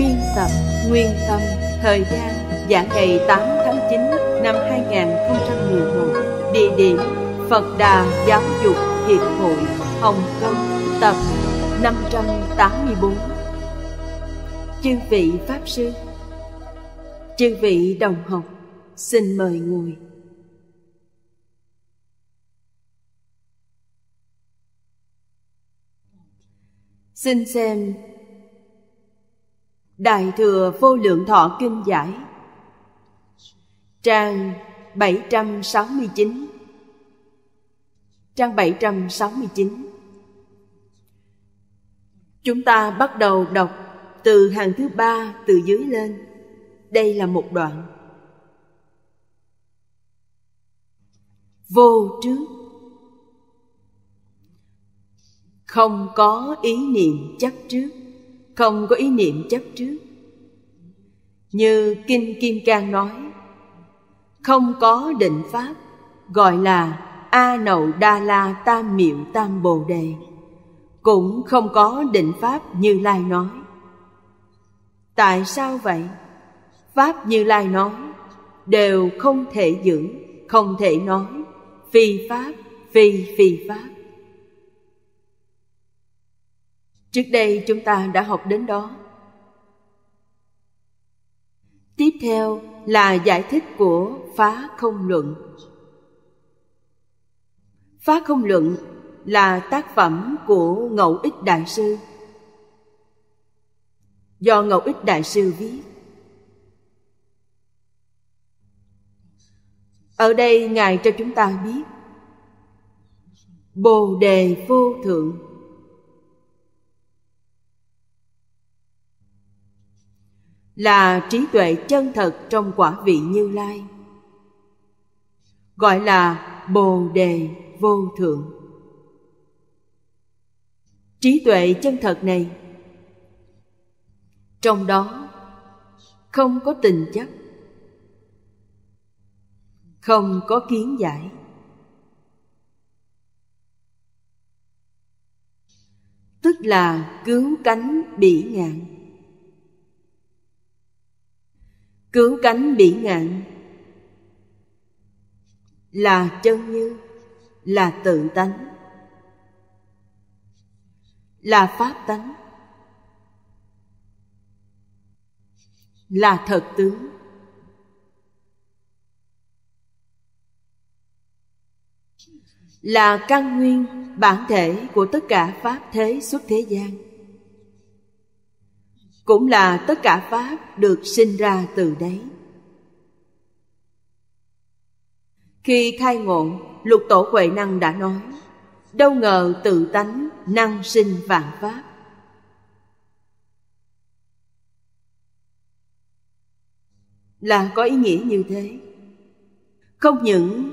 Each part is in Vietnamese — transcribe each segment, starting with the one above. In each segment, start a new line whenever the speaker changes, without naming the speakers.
biên tập Nguyên Tâm Thời gian giảng ngày 8 tháng 9 năm 2011 Địa điểm Phật Đà Giáo dục Hiệp hội Hồng Kông Tập 584 Chư vị Pháp Sư Chư vị đồng học Xin mời ngồi Xin xem Đại Thừa Vô Lượng Thọ Kinh Giải Trang 769 Trang 769 Chúng ta bắt đầu đọc từ hàng thứ ba từ dưới lên Đây là một đoạn Vô trước Không có ý niệm chấp trước không có ý niệm chấp trước như kinh kim cang nói không có định pháp gọi là a nậu đa la tam miệu tam bồ đề cũng không có định pháp như lai nói tại sao vậy pháp như lai nói đều không thể giữ không thể nói phi pháp phi phi pháp trước đây chúng ta đã học đến đó tiếp theo là giải thích của phá không luận phá không luận là tác phẩm của ngẫu ích đại sư do ngẫu ích đại sư viết ở đây ngài cho chúng ta biết bồ đề vô thượng là trí tuệ chân thật trong quả vị như lai gọi là bồ đề vô thượng trí tuệ chân thật này trong đó không có tình chấp không có kiến giải tức là cứu cánh bỉ ngạn cứu cánh bỉ ngạn là chân như là tự tánh là pháp tánh là thật tướng là căn nguyên bản thể của tất cả pháp thế suốt thế gian cũng là tất cả pháp được sinh ra từ đấy khi khai ngộ lục tổ huệ năng đã nói đâu ngờ tự tánh năng sinh vạn pháp là có ý nghĩa như thế không những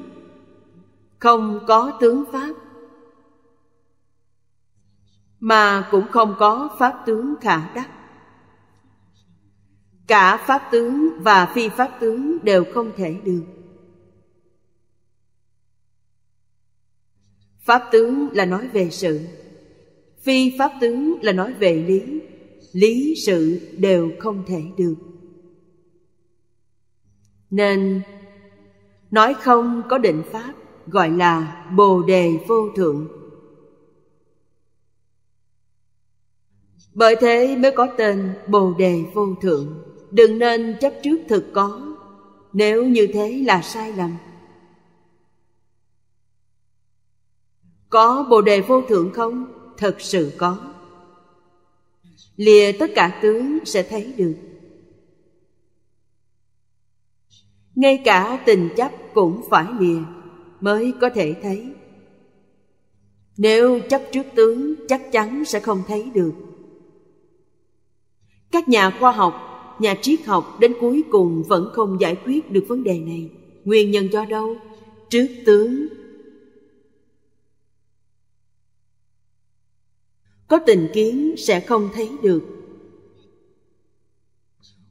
không có tướng pháp mà cũng không có pháp tướng khả đắc cả pháp tướng và phi pháp tướng đều không thể được pháp tướng là nói về sự phi pháp tướng là nói về lý lý sự đều không thể được nên nói không có định pháp gọi là bồ đề vô thượng bởi thế mới có tên bồ đề vô thượng đừng nên chấp trước thực có nếu như thế là sai lầm có bồ đề vô thượng không thật sự có lìa tất cả tướng sẽ thấy được ngay cả tình chấp cũng phải lìa mới có thể thấy nếu chấp trước tướng chắc chắn sẽ không thấy được các nhà khoa học nhà triết học đến cuối cùng vẫn không giải quyết được vấn đề này nguyên nhân do đâu trước tướng có tình kiến sẽ không thấy được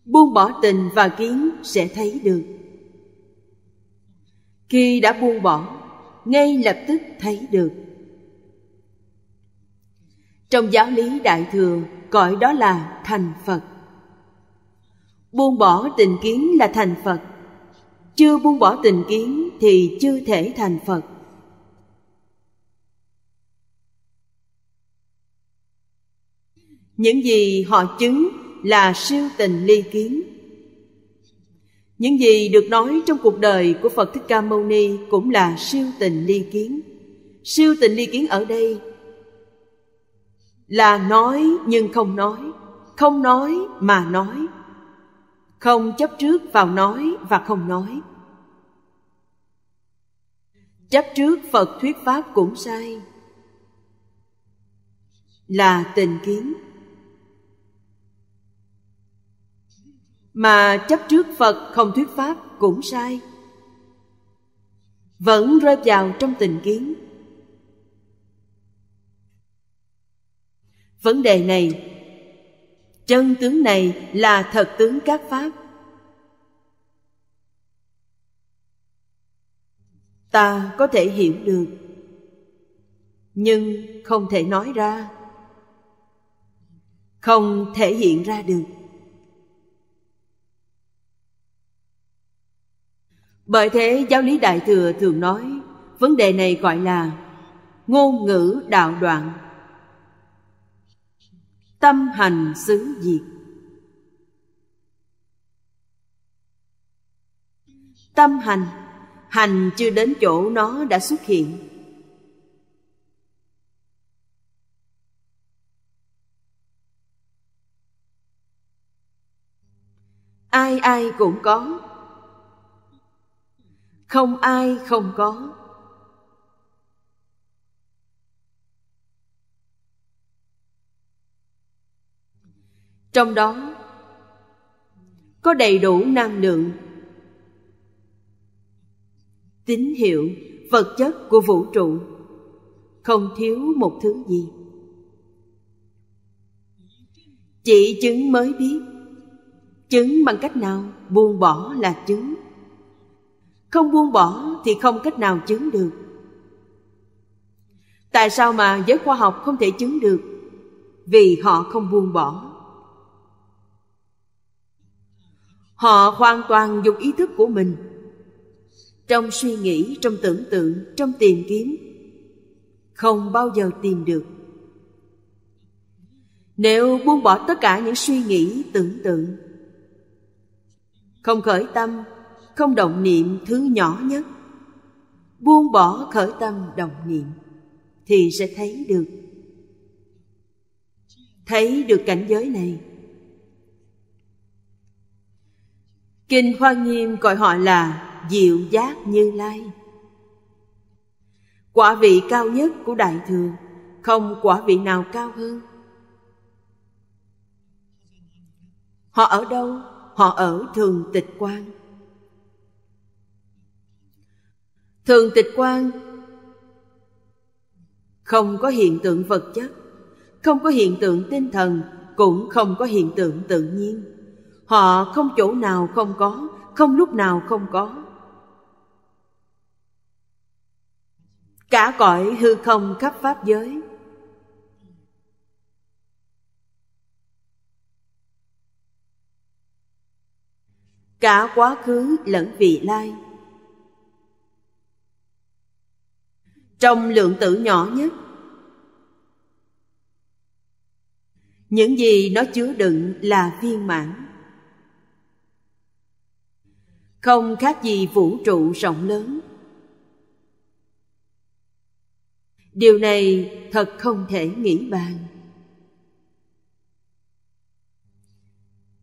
buông bỏ tình và kiến sẽ thấy được khi đã buông bỏ ngay lập tức thấy được trong giáo lý đại thừa gọi đó là thành phật buông bỏ tình kiến là thành phật chưa buông bỏ tình kiến thì chưa thể thành phật những gì họ chứng là siêu tình ly kiến những gì được nói trong cuộc đời của phật thích ca mâu ni cũng là siêu tình ly kiến siêu tình ly kiến ở đây là nói nhưng không nói không nói mà nói không chấp trước vào nói và không nói chấp trước phật thuyết pháp cũng sai là tình kiến mà chấp trước phật không thuyết pháp cũng sai vẫn rơi vào trong tình kiến vấn đề này chân tướng này là thật tướng các pháp ta có thể hiểu được nhưng không thể nói ra không thể hiện ra được bởi thế giáo lý đại thừa thường nói vấn đề này gọi là ngôn ngữ đạo đoạn tâm hành xứ diệt tâm hành hành chưa đến chỗ nó đã xuất hiện ai ai cũng có không ai không có trong đó có đầy đủ năng lượng tín hiệu vật chất của vũ trụ không thiếu một thứ gì chỉ chứng mới biết chứng bằng cách nào buông bỏ là chứng không buông bỏ thì không cách nào chứng được tại sao mà giới khoa học không thể chứng được vì họ không buông bỏ họ hoàn toàn dùng ý thức của mình trong suy nghĩ trong tưởng tượng trong tìm kiếm không bao giờ tìm được nếu buông bỏ tất cả những suy nghĩ tưởng tượng không khởi tâm không động niệm thứ nhỏ nhất buông bỏ khởi tâm động niệm thì sẽ thấy được thấy được cảnh giới này Kinh Hoa Nghiêm gọi họ là Diệu Giác Như Lai. Quả vị cao nhất của Đại Thừa, không quả vị nào cao hơn. Họ ở đâu? Họ ở Thường Tịch Quang. Thường Tịch Quang không có hiện tượng vật chất, không có hiện tượng tinh thần, cũng không có hiện tượng tự nhiên Họ không chỗ nào không có, không lúc nào không có. Cả cõi hư không khắp pháp giới Cả quá khứ lẫn vị lai Trong lượng tử nhỏ nhất Những gì nó chứa đựng là viên mãn không khác gì vũ trụ rộng lớn điều này thật không thể nghĩ bàn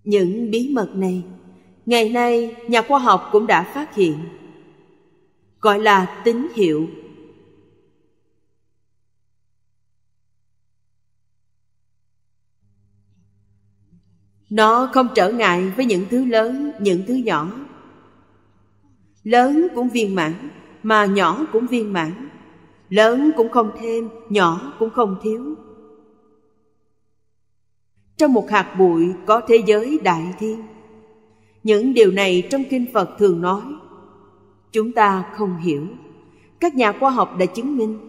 những bí mật này ngày nay nhà khoa học cũng đã phát hiện gọi là tín hiệu nó không trở ngại với những thứ lớn những thứ nhỏ lớn cũng viên mãn mà nhỏ cũng viên mãn lớn cũng không thêm nhỏ cũng không thiếu trong một hạt bụi có thế giới đại thiên những điều này trong kinh phật thường nói chúng ta không hiểu các nhà khoa học đã chứng minh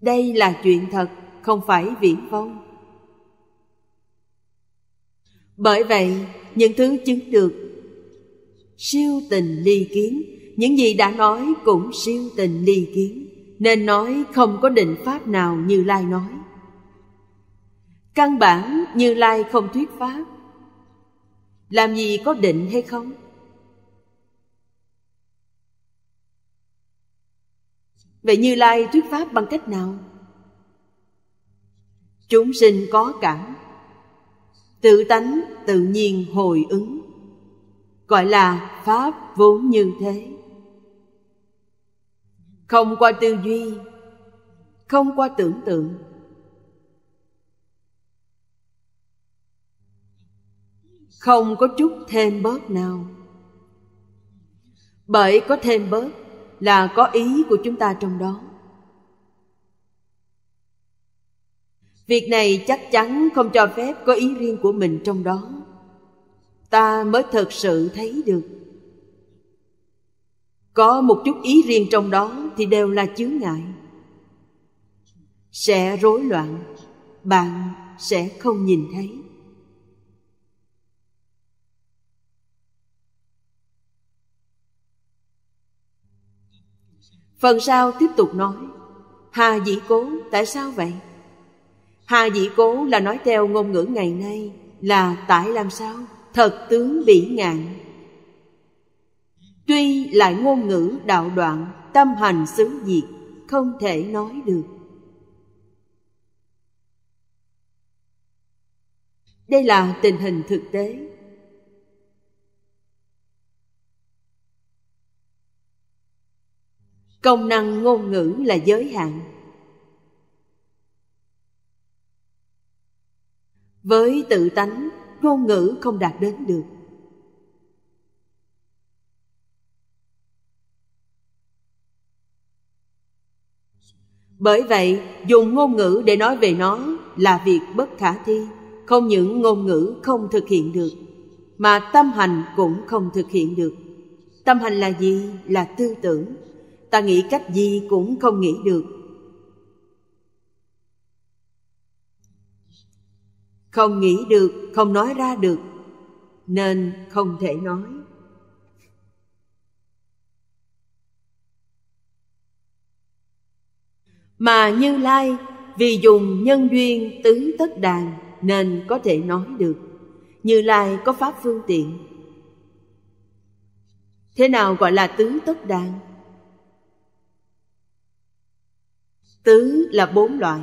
đây là chuyện thật không phải viễn vông bởi vậy những thứ chứng được siêu tình ly kiến những gì đã nói cũng siêu tình ly kiến nên nói không có định pháp nào như lai nói căn bản như lai không thuyết pháp làm gì có định hay không vậy như lai thuyết pháp bằng cách nào chúng sinh có cảm tự tánh tự nhiên hồi ứng gọi là pháp vốn như thế không qua tư duy không qua tưởng tượng không có chút thêm bớt nào bởi có thêm bớt là có ý của chúng ta trong đó việc này chắc chắn không cho phép có ý riêng của mình trong đó ta mới thật sự thấy được có một chút ý riêng trong đó thì đều là chướng ngại sẽ rối loạn bạn sẽ không nhìn thấy phần sau tiếp tục nói hà dĩ cố tại sao vậy hà dĩ cố là nói theo ngôn ngữ ngày nay là tại làm sao thật tướng vĩ ngạn tuy lại ngôn ngữ đạo đoạn tâm hành xứ diệt không thể nói được đây là tình hình thực tế công năng ngôn ngữ là giới hạn với tự tánh ngôn ngữ không đạt đến được bởi vậy dùng ngôn ngữ để nói về nó là việc bất khả thi không những ngôn ngữ không thực hiện được mà tâm hành cũng không thực hiện được tâm hành là gì là tư tưởng ta nghĩ cách gì cũng không nghĩ được không nghĩ được không nói ra được nên không thể nói mà như lai vì dùng nhân duyên tứ tất đàn nên có thể nói được như lai có pháp phương tiện thế nào gọi là tứ tất đàn tứ là bốn loại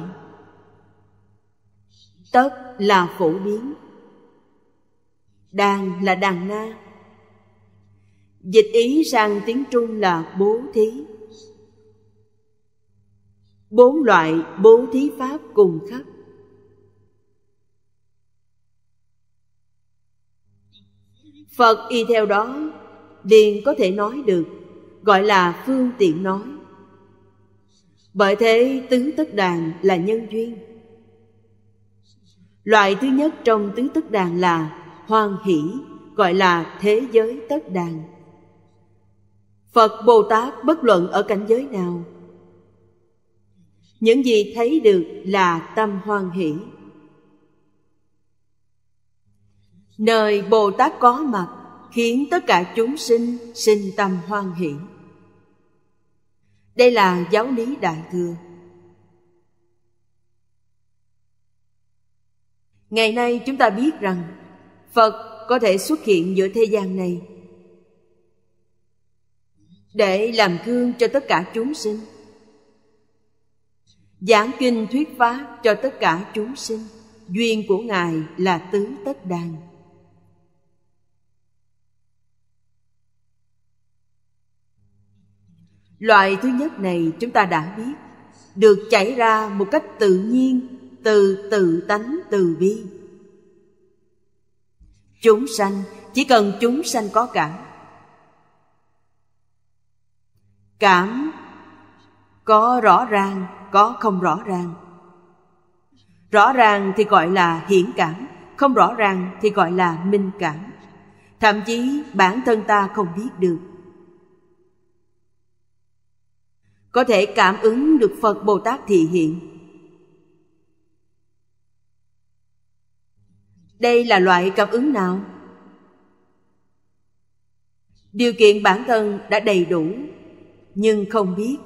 tất là phổ biến đàn là đàn na dịch ý sang tiếng trung là bố thí bốn loại bố thí pháp cùng khắp phật y theo đó liền có thể nói được gọi là phương tiện nói bởi thế tứ tất đàn là nhân duyên Loại thứ nhất trong tứ tất đàn là hoan hỷ, gọi là thế giới tất đàn. Phật Bồ Tát bất luận ở cảnh giới nào, những gì thấy được là tâm hoan hỷ. Nơi Bồ Tát có mặt khiến tất cả chúng sinh sinh tâm hoan hỷ. Đây là giáo lý đại thừa. ngày nay chúng ta biết rằng phật có thể xuất hiện giữa thế gian này để làm gương cho tất cả chúng sinh giảng kinh thuyết pháp cho tất cả chúng sinh duyên của ngài là tứ tất đàn loại thứ nhất này chúng ta đã biết được chảy ra một cách tự nhiên từ tự tánh từ bi chúng sanh chỉ cần chúng sanh có cảm cảm có rõ ràng có không rõ ràng rõ ràng thì gọi là hiển cảm không rõ ràng thì gọi là minh cảm thậm chí bản thân ta không biết được có thể cảm ứng được phật bồ tát thị hiện đây là loại cảm ứng nào điều kiện bản thân đã đầy đủ nhưng không biết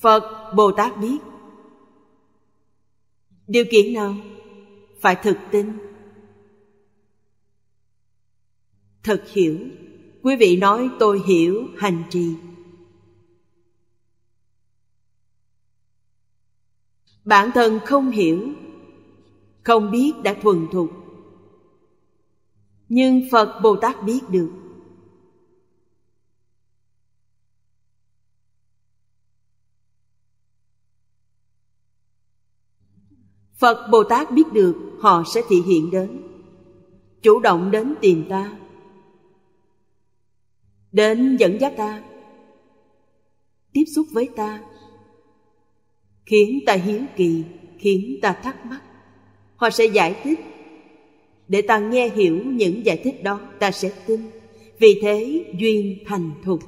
phật bồ tát biết điều kiện nào phải thực tin thật hiểu quý vị nói tôi hiểu hành trì bản thân không hiểu không biết đã thuần thục nhưng phật bồ tát biết được phật bồ tát biết được họ sẽ thị hiện đến chủ động đến tìm ta đến dẫn dắt ta tiếp xúc với ta khiến ta hiếu kỳ khiến ta thắc mắc họ sẽ giải thích để ta nghe hiểu những giải thích đó ta sẽ tin vì thế duyên thành thục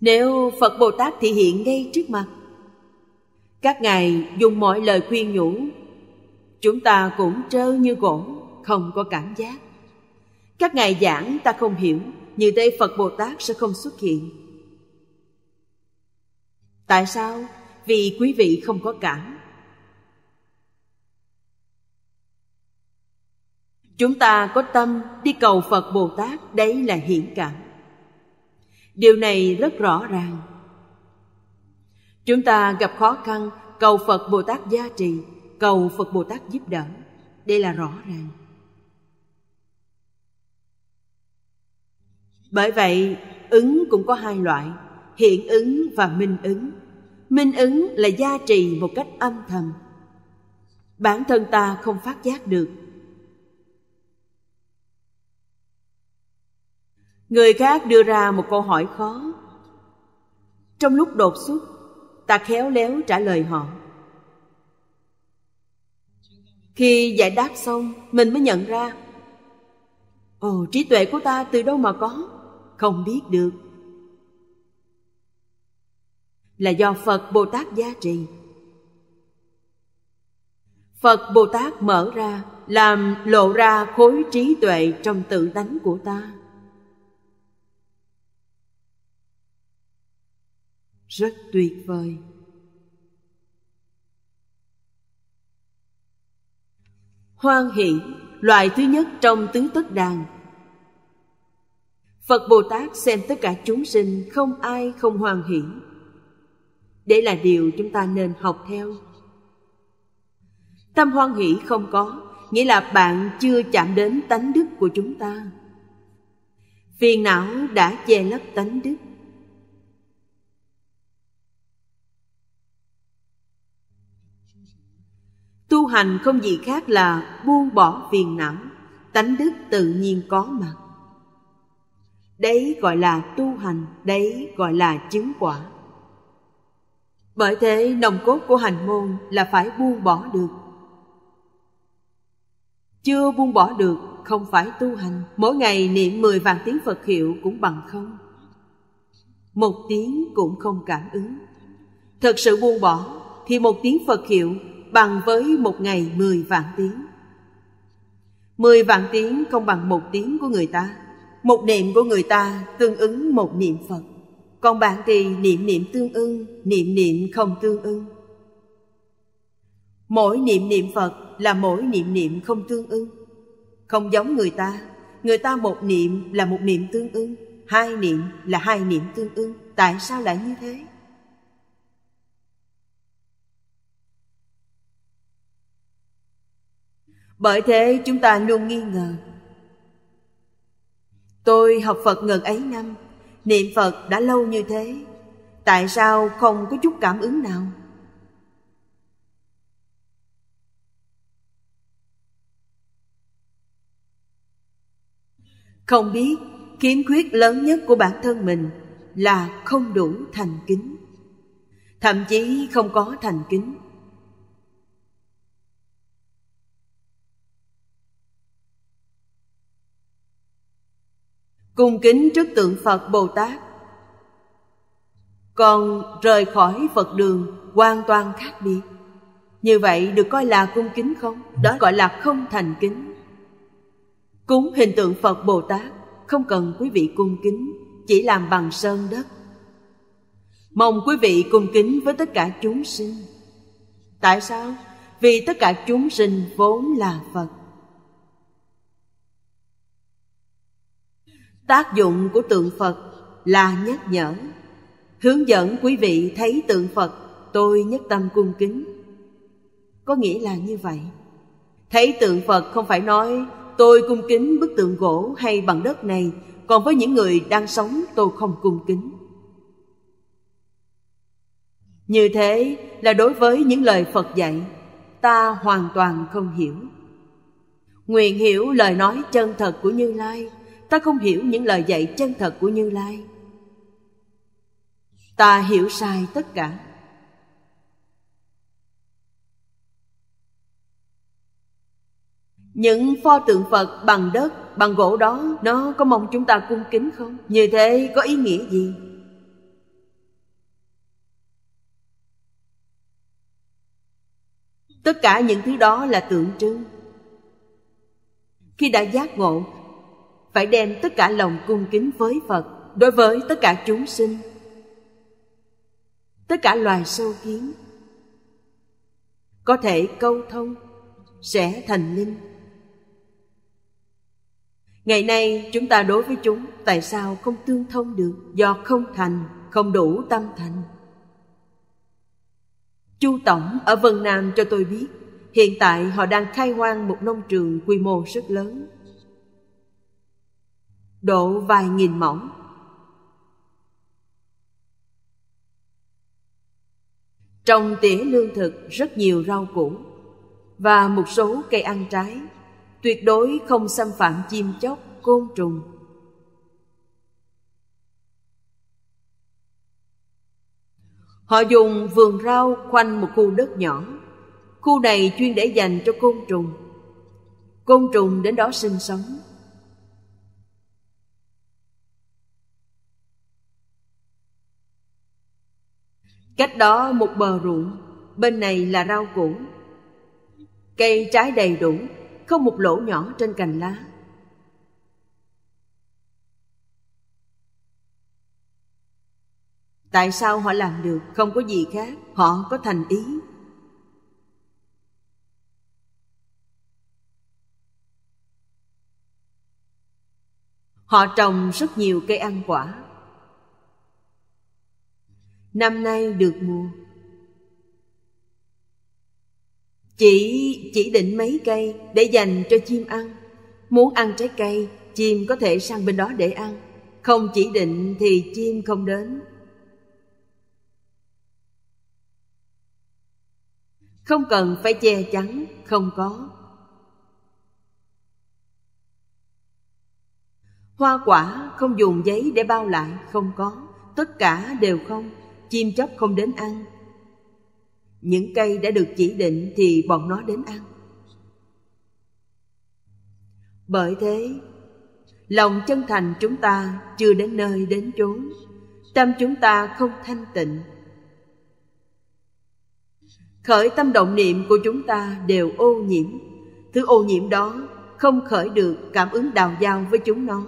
nếu phật bồ tát thị hiện ngay trước mặt các ngài dùng mọi lời khuyên nhủ chúng ta cũng trơ như gỗ không có cảm giác các ngài giảng ta không hiểu như thế phật bồ tát sẽ không xuất hiện tại sao vì quý vị không có cảm chúng ta có tâm đi cầu phật bồ tát đấy là hiển cảm điều này rất rõ ràng chúng ta gặp khó khăn cầu phật bồ tát gia trì cầu phật bồ tát giúp đỡ đây là rõ ràng bởi vậy ứng cũng có hai loại hiện ứng và minh ứng minh ứng là gia trì một cách âm thầm bản thân ta không phát giác được người khác đưa ra một câu hỏi khó trong lúc đột xuất ta khéo léo trả lời họ khi giải đáp xong mình mới nhận ra ồ trí tuệ của ta từ đâu mà có không biết được là do phật bồ tát gia trì phật bồ tát mở ra làm lộ ra khối trí tuệ trong tự tánh của ta rất tuyệt vời hoan hỷ loại thứ nhất trong tứ tất đàn phật bồ tát xem tất cả chúng sinh không ai không hoan hỷ để là điều chúng ta nên học theo tâm hoan hỷ không có nghĩa là bạn chưa chạm đến tánh đức của chúng ta phiền não đã che lấp tánh đức tu hành không gì khác là buông bỏ phiền não tánh đức tự nhiên có mặt đấy gọi là tu hành đấy gọi là chứng quả bởi thế nồng cốt của hành môn là phải buông bỏ được chưa buông bỏ được không phải tu hành mỗi ngày niệm mười vạn tiếng phật hiệu cũng bằng không một tiếng cũng không cảm ứng thật sự buông bỏ thì một tiếng phật hiệu bằng với một ngày mười vạn tiếng. Mười vạn tiếng không bằng một tiếng của người ta. Một niệm của người ta tương ứng một niệm Phật. Còn bạn thì niệm niệm tương ưng, niệm niệm không tương ưng. Mỗi niệm niệm Phật là mỗi niệm niệm không tương ưng. Không giống người ta, người ta một niệm là một niệm tương ưng, hai niệm là hai niệm tương ưng. Tại sao lại như thế? bởi thế chúng ta luôn nghi ngờ tôi học phật ngần ấy năm niệm phật đã lâu như thế tại sao không có chút cảm ứng nào không biết khiếm khuyết lớn nhất của bản thân mình là không đủ thành kính thậm chí không có thành kính cung kính trước tượng Phật Bồ Tát. Còn rời khỏi Phật đường hoàn toàn khác biệt. Như vậy được coi là cung kính không? Đó gọi là không thành kính. Cúng hình tượng Phật Bồ Tát không cần quý vị cung kính, chỉ làm bằng sơn đất. Mong quý vị cung kính với tất cả chúng sinh. Tại sao? Vì tất cả chúng sinh vốn là Phật. tác dụng của tượng phật là nhắc nhở hướng dẫn quý vị thấy tượng phật tôi nhất tâm cung kính có nghĩa là như vậy thấy tượng phật không phải nói tôi cung kính bức tượng gỗ hay bằng đất này còn với những người đang sống tôi không cung kính như thế là đối với những lời phật dạy ta hoàn toàn không hiểu nguyện hiểu lời nói chân thật của như lai ta không hiểu những lời dạy chân thật của như lai ta hiểu sai tất cả những pho tượng phật bằng đất bằng gỗ đó nó có mong chúng ta cung kính không như thế có ý nghĩa gì tất cả những thứ đó là tượng trưng khi đã giác ngộ phải đem tất cả lòng cung kính với phật đối với tất cả chúng sinh tất cả loài sâu kiến có thể câu thông sẽ thành linh ngày nay chúng ta đối với chúng tại sao không tương thông được do không thành không đủ tâm thành chu tổng ở vân nam cho tôi biết hiện tại họ đang khai hoang một nông trường quy mô rất lớn độ vài nghìn mẫu trong tỉa lương thực rất nhiều rau củ và một số cây ăn trái tuyệt đối không xâm phạm chim chóc côn trùng họ dùng vườn rau khoanh một khu đất nhỏ khu này chuyên để dành cho côn trùng côn trùng đến đó sinh sống cách đó một bờ ruộng bên này là rau củ cây trái đầy đủ không một lỗ nhỏ trên cành lá tại sao họ làm được không có gì khác họ có thành ý họ trồng rất nhiều cây ăn quả năm nay được mùa chỉ chỉ định mấy cây để dành cho chim ăn muốn ăn trái cây chim có thể sang bên đó để ăn không chỉ định thì chim không đến không cần phải che chắn không có hoa quả không dùng giấy để bao lại không có tất cả đều không chim chóc không đến ăn những cây đã được chỉ định thì bọn nó đến ăn bởi thế lòng chân thành chúng ta chưa đến nơi đến chốn tâm chúng ta không thanh tịnh khởi tâm động niệm của chúng ta đều ô nhiễm thứ ô nhiễm đó không khởi được cảm ứng đào giao với chúng nó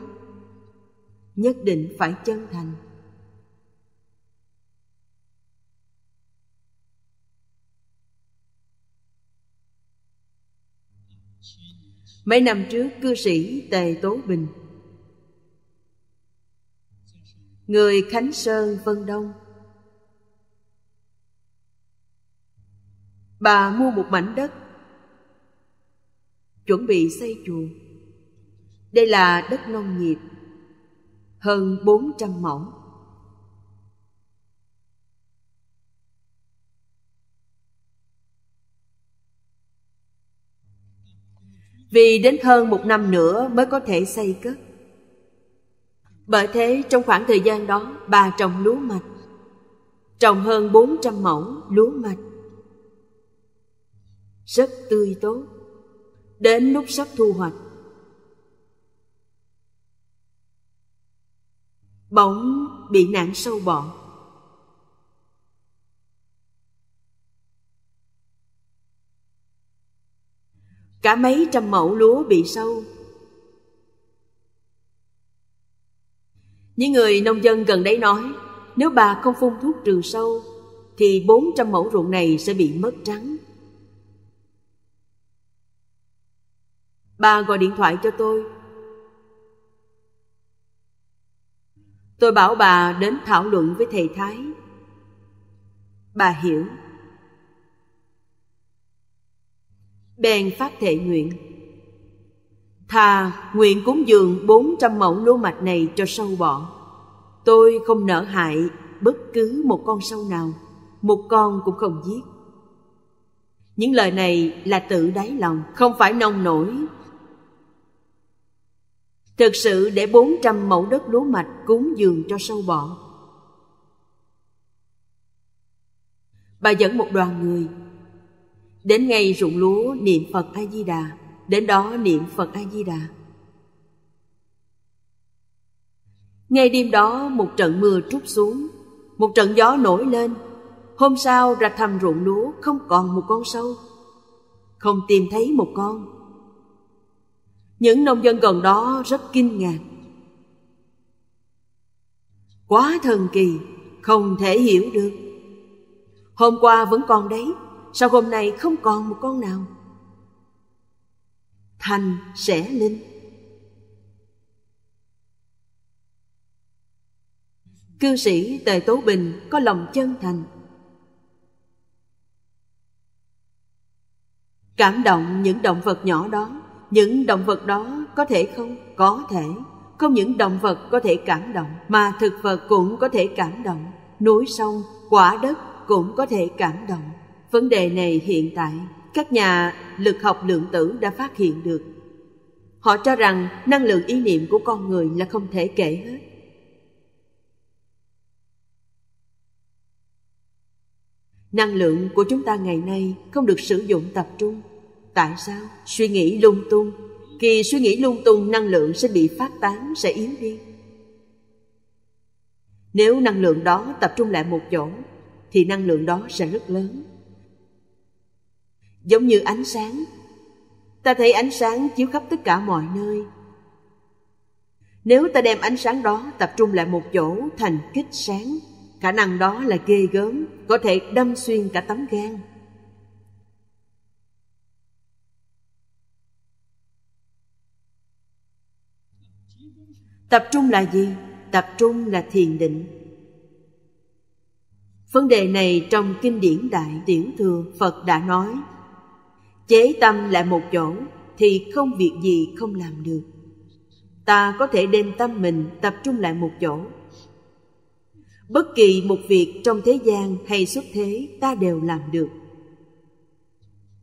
nhất định phải chân thành Mấy năm trước cư sĩ Tề Tố Bình Người Khánh Sơn Vân Đông Bà mua một mảnh đất Chuẩn bị xây chùa Đây là đất nông nghiệp Hơn 400 mẫu vì đến hơn một năm nữa mới có thể xây cất. Bởi thế trong khoảng thời gian đó bà trồng lúa mạch, trồng hơn 400 mẫu lúa mạch. Rất tươi tốt, đến lúc sắp thu hoạch. Bỗng bị nạn sâu bọ cả mấy trăm mẫu lúa bị sâu những người nông dân gần đấy nói nếu bà không phun thuốc trừ sâu thì bốn trăm mẫu ruộng này sẽ bị mất trắng. Bà gọi điện thoại cho tôi. Tôi bảo bà đến thảo luận với thầy Thái. Bà hiểu bèn phát thệ nguyện thà nguyện cúng dường 400 mẫu lúa mạch này cho sâu bọ tôi không nỡ hại bất cứ một con sâu nào một con cũng không giết những lời này là tự đáy lòng không phải nông nổi thực sự để 400 mẫu đất lúa mạch cúng dường cho sâu bọ bà dẫn một đoàn người Đến ngay ruộng lúa niệm Phật A-di-đà Đến đó niệm Phật A-di-đà Ngay đêm đó một trận mưa trút xuống Một trận gió nổi lên Hôm sau ra thăm ruộng lúa không còn một con sâu Không tìm thấy một con Những nông dân gần đó rất kinh ngạc Quá thần kỳ, không thể hiểu được Hôm qua vẫn còn đấy sao hôm nay không còn một con nào thành sẽ linh cư sĩ tề tố bình có lòng chân thành cảm động những động vật nhỏ đó những động vật đó có thể không có thể không những động vật có thể cảm động mà thực vật cũng có thể cảm động núi sông quả đất cũng có thể cảm động Vấn đề này hiện tại, các nhà lực học lượng tử đã phát hiện được. Họ cho rằng năng lượng ý niệm của con người là không thể kể hết. Năng lượng của chúng ta ngày nay không được sử dụng tập trung. Tại sao? Suy nghĩ lung tung. Khi suy nghĩ lung tung năng lượng sẽ bị phát tán, sẽ yếu đi. Nếu năng lượng đó tập trung lại một chỗ thì năng lượng đó sẽ rất lớn giống như ánh sáng ta thấy ánh sáng chiếu khắp tất cả mọi nơi nếu ta đem ánh sáng đó tập trung lại một chỗ thành kích sáng khả năng đó là ghê gớm có thể đâm xuyên cả tấm gan tập trung là gì tập trung là thiền định vấn đề này trong kinh điển đại tiểu thừa phật đã nói chế tâm lại một chỗ thì không việc gì không làm được ta có thể đem tâm mình tập trung lại một chỗ bất kỳ một việc trong thế gian hay xuất thế ta đều làm được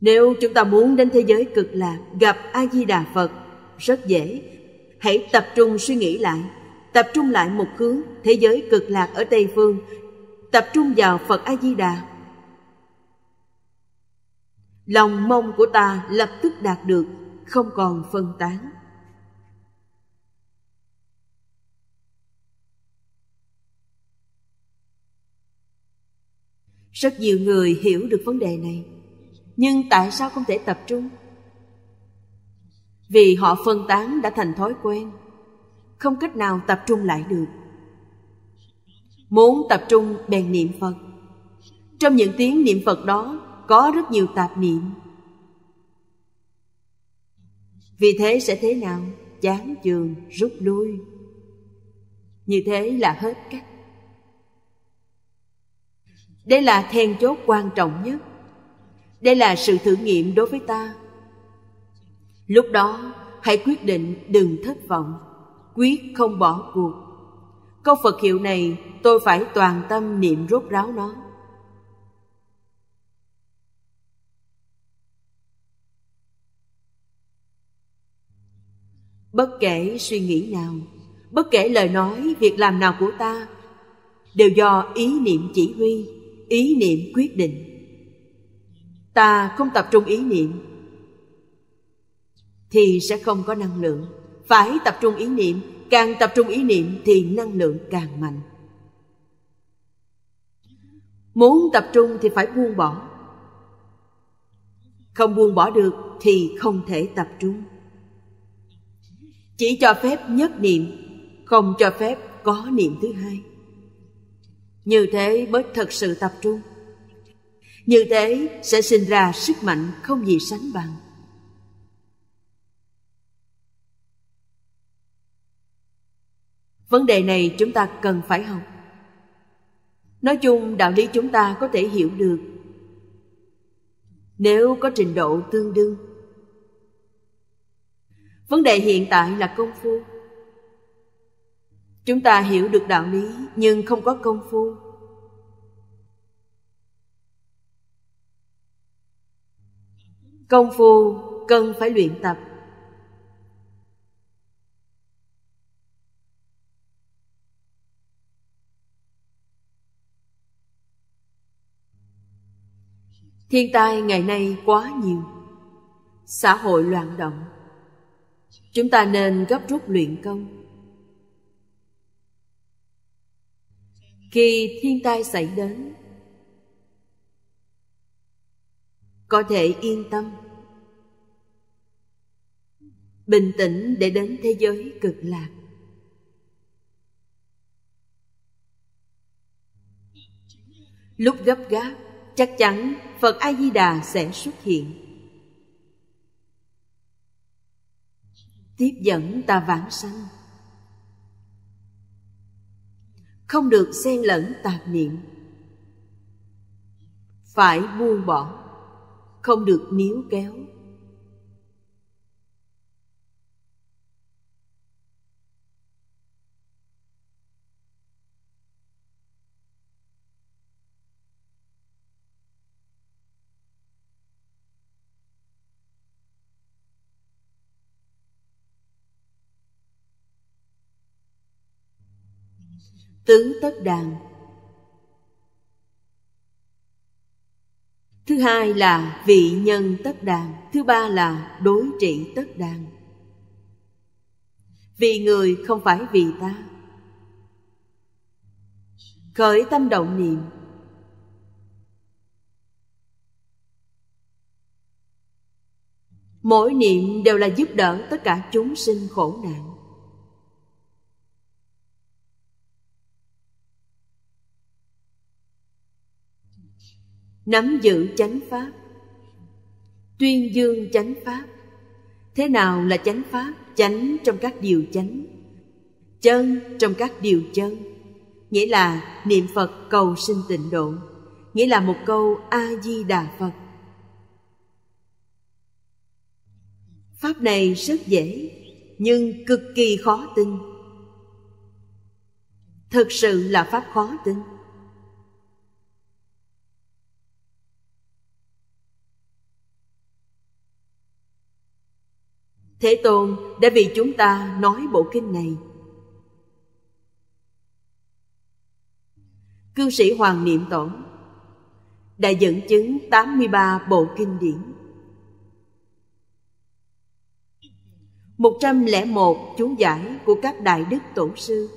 nếu chúng ta muốn đến thế giới cực lạc gặp a di đà phật rất dễ hãy tập trung suy nghĩ lại tập trung lại một hướng thế giới cực lạc ở tây phương tập trung vào phật a di đà lòng mong của ta lập tức đạt được không còn phân tán rất nhiều người hiểu được vấn đề này nhưng tại sao không thể tập trung vì họ phân tán đã thành thói quen không cách nào tập trung lại được muốn tập trung bèn niệm phật trong những tiếng niệm phật đó có rất nhiều tạp niệm vì thế sẽ thế nào chán chường rút lui như thế là hết cách đây là then chốt quan trọng nhất đây là sự thử nghiệm đối với ta lúc đó hãy quyết định đừng thất vọng quyết không bỏ cuộc câu phật hiệu này tôi phải toàn tâm niệm rốt ráo nó bất kể suy nghĩ nào bất kể lời nói việc làm nào của ta đều do ý niệm chỉ huy ý niệm quyết định ta không tập trung ý niệm thì sẽ không có năng lượng phải tập trung ý niệm càng tập trung ý niệm thì năng lượng càng mạnh muốn tập trung thì phải buông bỏ không buông bỏ được thì không thể tập trung chỉ cho phép nhất niệm không cho phép có niệm thứ hai như thế mới thật sự tập trung như thế sẽ sinh ra sức mạnh không gì sánh bằng vấn đề này chúng ta cần phải học nói chung đạo lý chúng ta có thể hiểu được nếu có trình độ tương đương vấn đề hiện tại là công phu chúng ta hiểu được đạo lý nhưng không có công phu công phu cần phải luyện tập thiên tai ngày nay quá nhiều xã hội loạn động chúng ta nên gấp rút luyện công khi thiên tai xảy đến có thể yên tâm bình tĩnh để đến thế giới cực lạc lúc gấp gáp chắc chắn phật a di đà sẽ xuất hiện tiếp dẫn ta vãng sanh không được xen lẫn tạp niệm phải buông bỏ không được níu kéo tứ tất đàn thứ hai là vị nhân tất đàn thứ ba là đối trị tất đàn vì người không phải vì ta khởi tâm động niệm mỗi niệm đều là giúp đỡ tất cả chúng sinh khổ nạn nắm giữ chánh pháp tuyên dương chánh pháp thế nào là chánh pháp chánh trong các điều chánh chân trong các điều chân nghĩa là niệm phật cầu sinh tịnh độ nghĩa là một câu a di đà phật pháp này rất dễ nhưng cực kỳ khó tin thực sự là pháp khó tin Thế Tôn đã vì chúng ta nói bộ kinh này. Cư sĩ Hoàng Niệm Tổng đã dẫn chứng 83 bộ kinh điển. 101 chú giải của các đại đức tổ sư.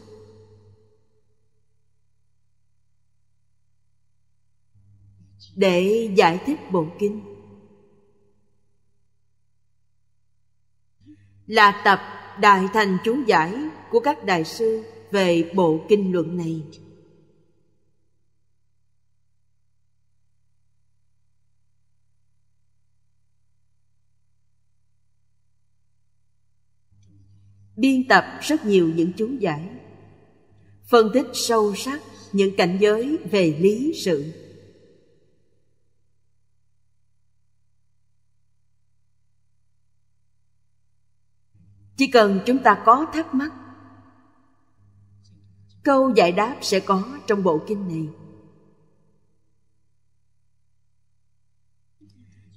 Để giải thích bộ kinh là tập đại thành chú giải của các đại sư về bộ kinh luận này biên tập rất nhiều những chú giải phân tích sâu sắc những cảnh giới về lý sự chỉ cần chúng ta có thắc mắc câu giải đáp sẽ có trong bộ kinh này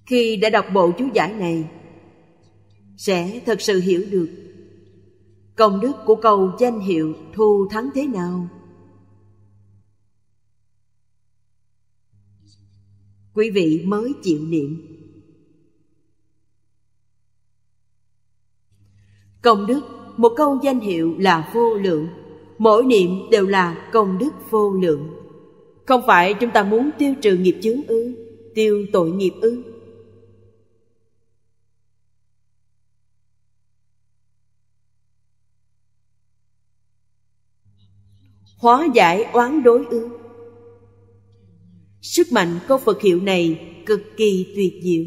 khi đã đọc bộ chú giải này sẽ thật sự hiểu được công đức của cầu danh hiệu thu thắng thế nào quý vị mới chịu niệm Công đức, một câu danh hiệu là vô lượng, mỗi niệm đều là công đức vô lượng. Không phải chúng ta muốn tiêu trừ nghiệp chướng ư, tiêu tội nghiệp ư? Hóa giải oán đối ư? Sức mạnh của Phật hiệu này cực kỳ tuyệt diệu.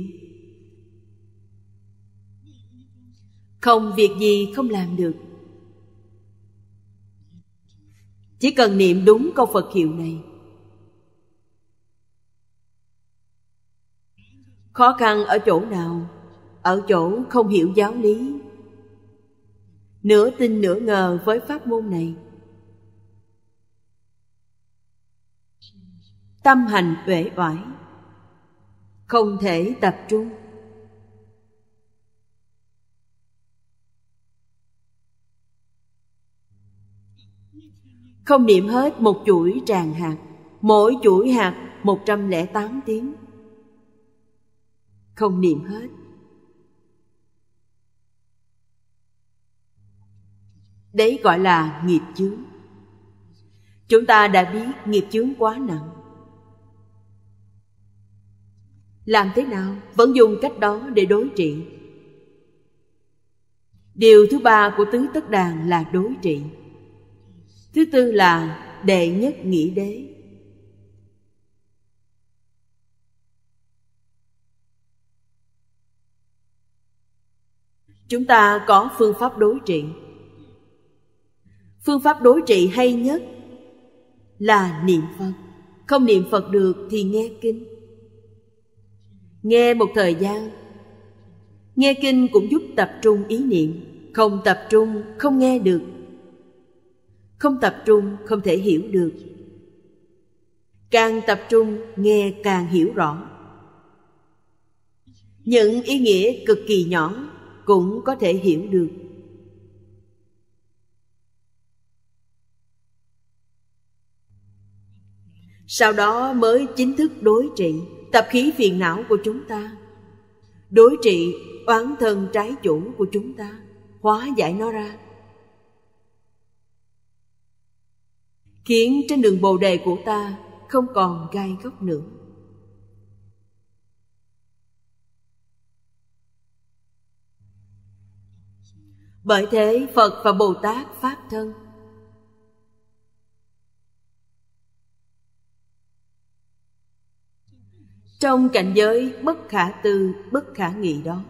không việc gì không làm được chỉ cần niệm đúng câu phật hiệu này khó khăn ở chỗ nào ở chỗ không hiểu giáo lý nửa tin nửa ngờ với pháp môn này tâm hành uể oải không thể tập trung không niệm hết một chuỗi tràng hạt mỗi chuỗi hạt 108 tiếng không niệm hết đấy gọi là nghiệp chướng chúng ta đã biết nghiệp chướng quá nặng làm thế nào vẫn dùng cách đó để đối trị điều thứ ba của tứ tất đàn là đối trị Thứ tư là đệ nhất nghĩ đế Chúng ta có phương pháp đối trị Phương pháp đối trị hay nhất là niệm Phật Không niệm Phật được thì nghe kinh Nghe một thời gian Nghe kinh cũng giúp tập trung ý niệm Không tập trung không nghe được không tập trung không thể hiểu được càng tập trung nghe càng hiểu rõ những ý nghĩa cực kỳ nhỏ cũng có thể hiểu được sau đó mới chính thức đối trị tập khí phiền não của chúng ta đối trị oán thân trái chủ của chúng ta hóa giải nó ra khiến trên đường bồ đề của ta không còn gai góc nữa bởi thế phật và bồ tát pháp thân trong cảnh giới bất khả tư bất khả nghị đó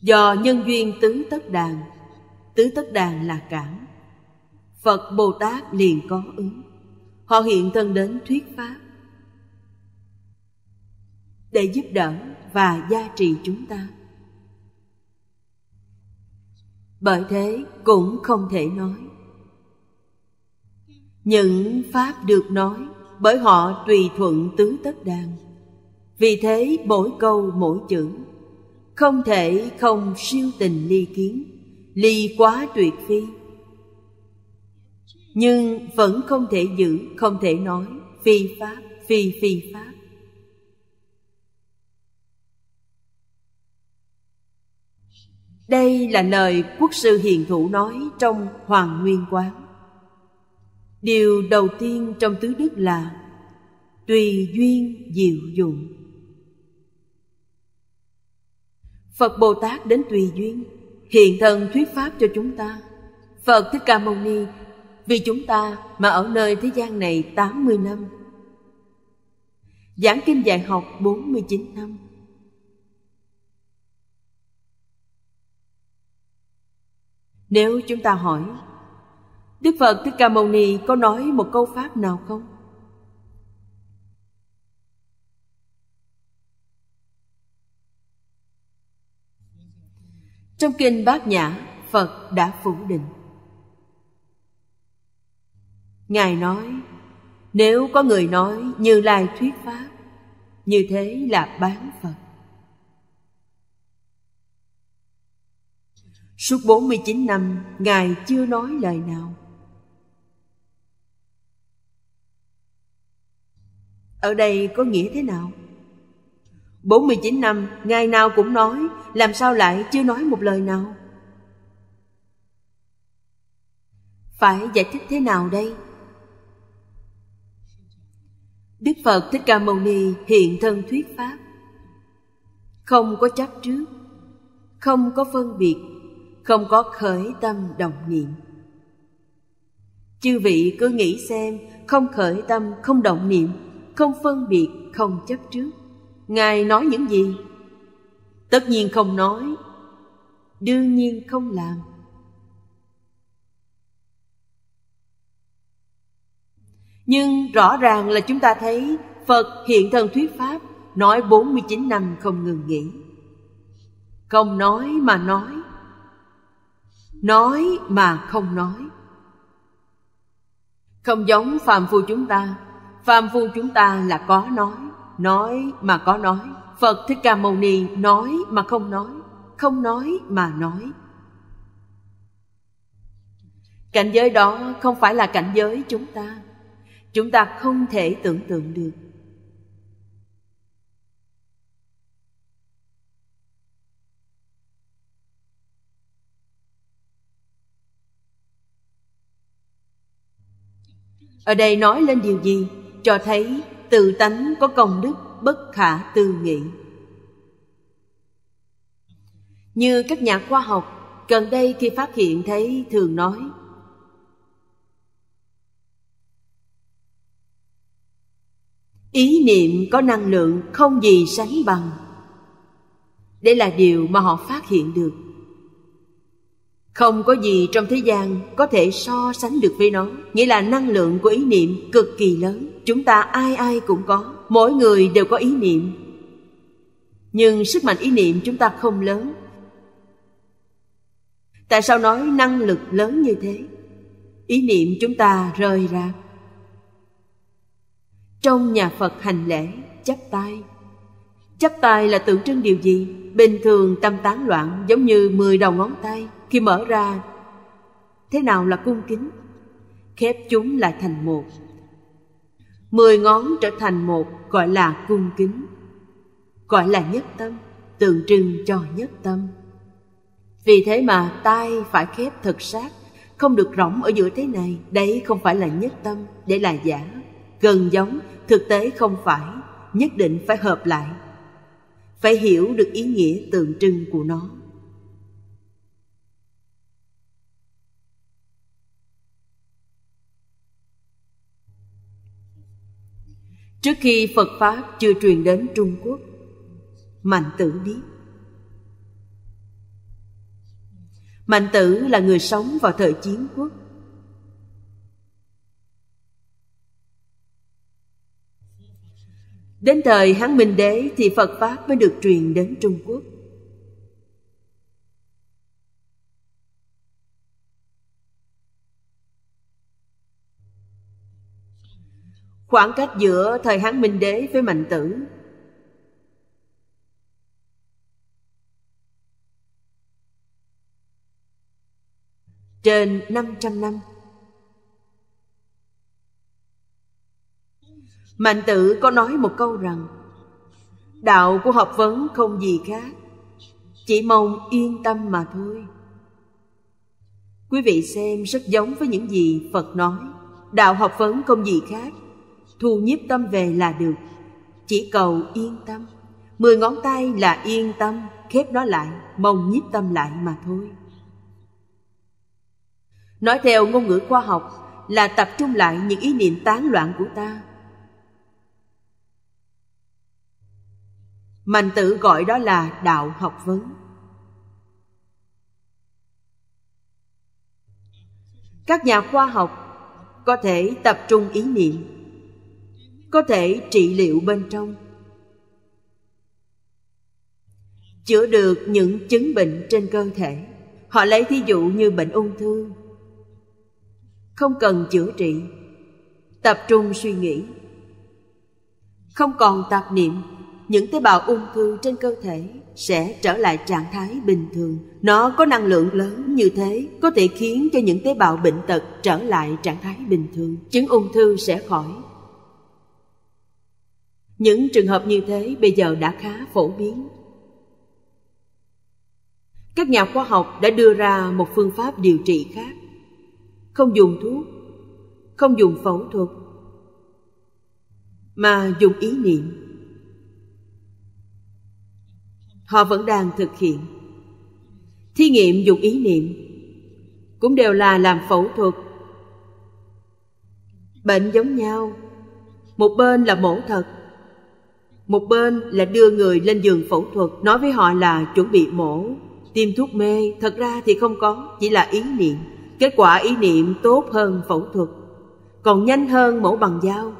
do nhân duyên tứ tất đàn tứ tất đàn là cảm Phật Bồ Tát liền có ứng Họ hiện thân đến thuyết pháp Để giúp đỡ và gia trì chúng ta Bởi thế cũng không thể nói Những pháp được nói Bởi họ tùy thuận tứ tất đàn Vì thế mỗi câu mỗi chữ Không thể không siêu tình ly kiến Ly quá tuyệt phi nhưng vẫn không thể giữ không thể nói phi pháp phi phi pháp đây là lời quốc sư hiền thủ nói trong hoàng nguyên quán điều đầu tiên trong tứ đức là tùy duyên diệu dụng phật bồ tát đến tùy duyên hiện thân thuyết pháp cho chúng ta phật thích ca mâu ni vì chúng ta mà ở nơi thế gian này 80 năm. Giảng kinh dạy học 49 năm. Nếu chúng ta hỏi Đức Phật Thích Ca Mâu Ni có nói một câu pháp nào không? Trong kinh Bát Nhã, Phật đã phủ định Ngài nói, nếu có người nói như lai thuyết pháp, như thế là bán Phật. Suốt 49 năm, Ngài chưa nói lời nào. Ở đây có nghĩa thế nào? 49 năm, Ngài nào cũng nói, làm sao lại chưa nói một lời nào? Phải giải thích thế nào đây? Đức Phật Thích Ca Mâu Ni hiện thân thuyết pháp Không có chấp trước Không có phân biệt Không có khởi tâm đồng niệm Chư vị cứ nghĩ xem Không khởi tâm, không động niệm Không phân biệt, không chấp trước Ngài nói những gì? Tất nhiên không nói Đương nhiên không làm Nhưng rõ ràng là chúng ta thấy Phật hiện thân thuyết Pháp Nói 49 năm không ngừng nghỉ Không nói mà nói Nói mà không nói Không giống phàm phu chúng ta Phàm phu chúng ta là có nói Nói mà có nói Phật Thích Ca Mâu Ni nói mà không nói Không nói mà nói Cảnh giới đó không phải là cảnh giới chúng ta chúng ta không thể tưởng tượng được ở đây nói lên điều gì cho thấy tự tánh có công đức bất khả tư nghị như các nhà khoa học gần đây khi phát hiện thấy thường nói ý niệm có năng lượng không gì sánh bằng đây là điều mà họ phát hiện được không có gì trong thế gian có thể so sánh được với nó nghĩa là năng lượng của ý niệm cực kỳ lớn chúng ta ai ai cũng có mỗi người đều có ý niệm nhưng sức mạnh ý niệm chúng ta không lớn tại sao nói năng lực lớn như thế ý niệm chúng ta rời rạc trong nhà phật hành lễ chắp tay chắp tay là tượng trưng điều gì bình thường tâm tán loạn giống như mười đầu ngón tay khi mở ra thế nào là cung kính khép chúng lại thành một mười ngón trở thành một gọi là cung kính gọi là nhất tâm tượng trưng cho nhất tâm vì thế mà tay phải khép thật sát không được rỗng ở giữa thế này đấy không phải là nhất tâm để là giả gần giống thực tế không phải nhất định phải hợp lại phải hiểu được ý nghĩa tượng trưng của nó trước khi phật pháp chưa truyền đến trung quốc mạnh tử biết mạnh tử là người sống vào thời chiến quốc Đến thời Hán Minh Đế thì Phật Pháp mới được truyền đến Trung Quốc. Khoảng cách giữa thời Hán Minh Đế với Mạnh Tử trên 500 năm. Mạnh tử có nói một câu rằng Đạo của học vấn không gì khác Chỉ mong yên tâm mà thôi Quý vị xem rất giống với những gì Phật nói Đạo học vấn không gì khác Thu nhiếp tâm về là được Chỉ cầu yên tâm Mười ngón tay là yên tâm Khép nó lại, mong nhiếp tâm lại mà thôi Nói theo ngôn ngữ khoa học Là tập trung lại những ý niệm tán loạn của ta Mạnh tự gọi đó là đạo học vấn. Các nhà khoa học có thể tập trung ý niệm, có thể trị liệu bên trong, chữa được những chứng bệnh trên cơ thể. Họ lấy thí dụ như bệnh ung thư, không cần chữa trị, tập trung suy nghĩ, không còn tạp niệm những tế bào ung thư trên cơ thể sẽ trở lại trạng thái bình thường. Nó có năng lượng lớn như thế có thể khiến cho những tế bào bệnh tật trở lại trạng thái bình thường. Chứng ung thư sẽ khỏi. Những trường hợp như thế bây giờ đã khá phổ biến. Các nhà khoa học đã đưa ra một phương pháp điều trị khác. Không dùng thuốc, không dùng phẫu thuật, mà dùng ý niệm họ vẫn đang thực hiện thí nghiệm dùng ý niệm cũng đều là làm phẫu thuật bệnh giống nhau một bên là mổ thật một bên là đưa người lên giường phẫu thuật nói với họ là chuẩn bị mổ tiêm thuốc mê thật ra thì không có chỉ là ý niệm kết quả ý niệm tốt hơn phẫu thuật còn nhanh hơn mổ bằng dao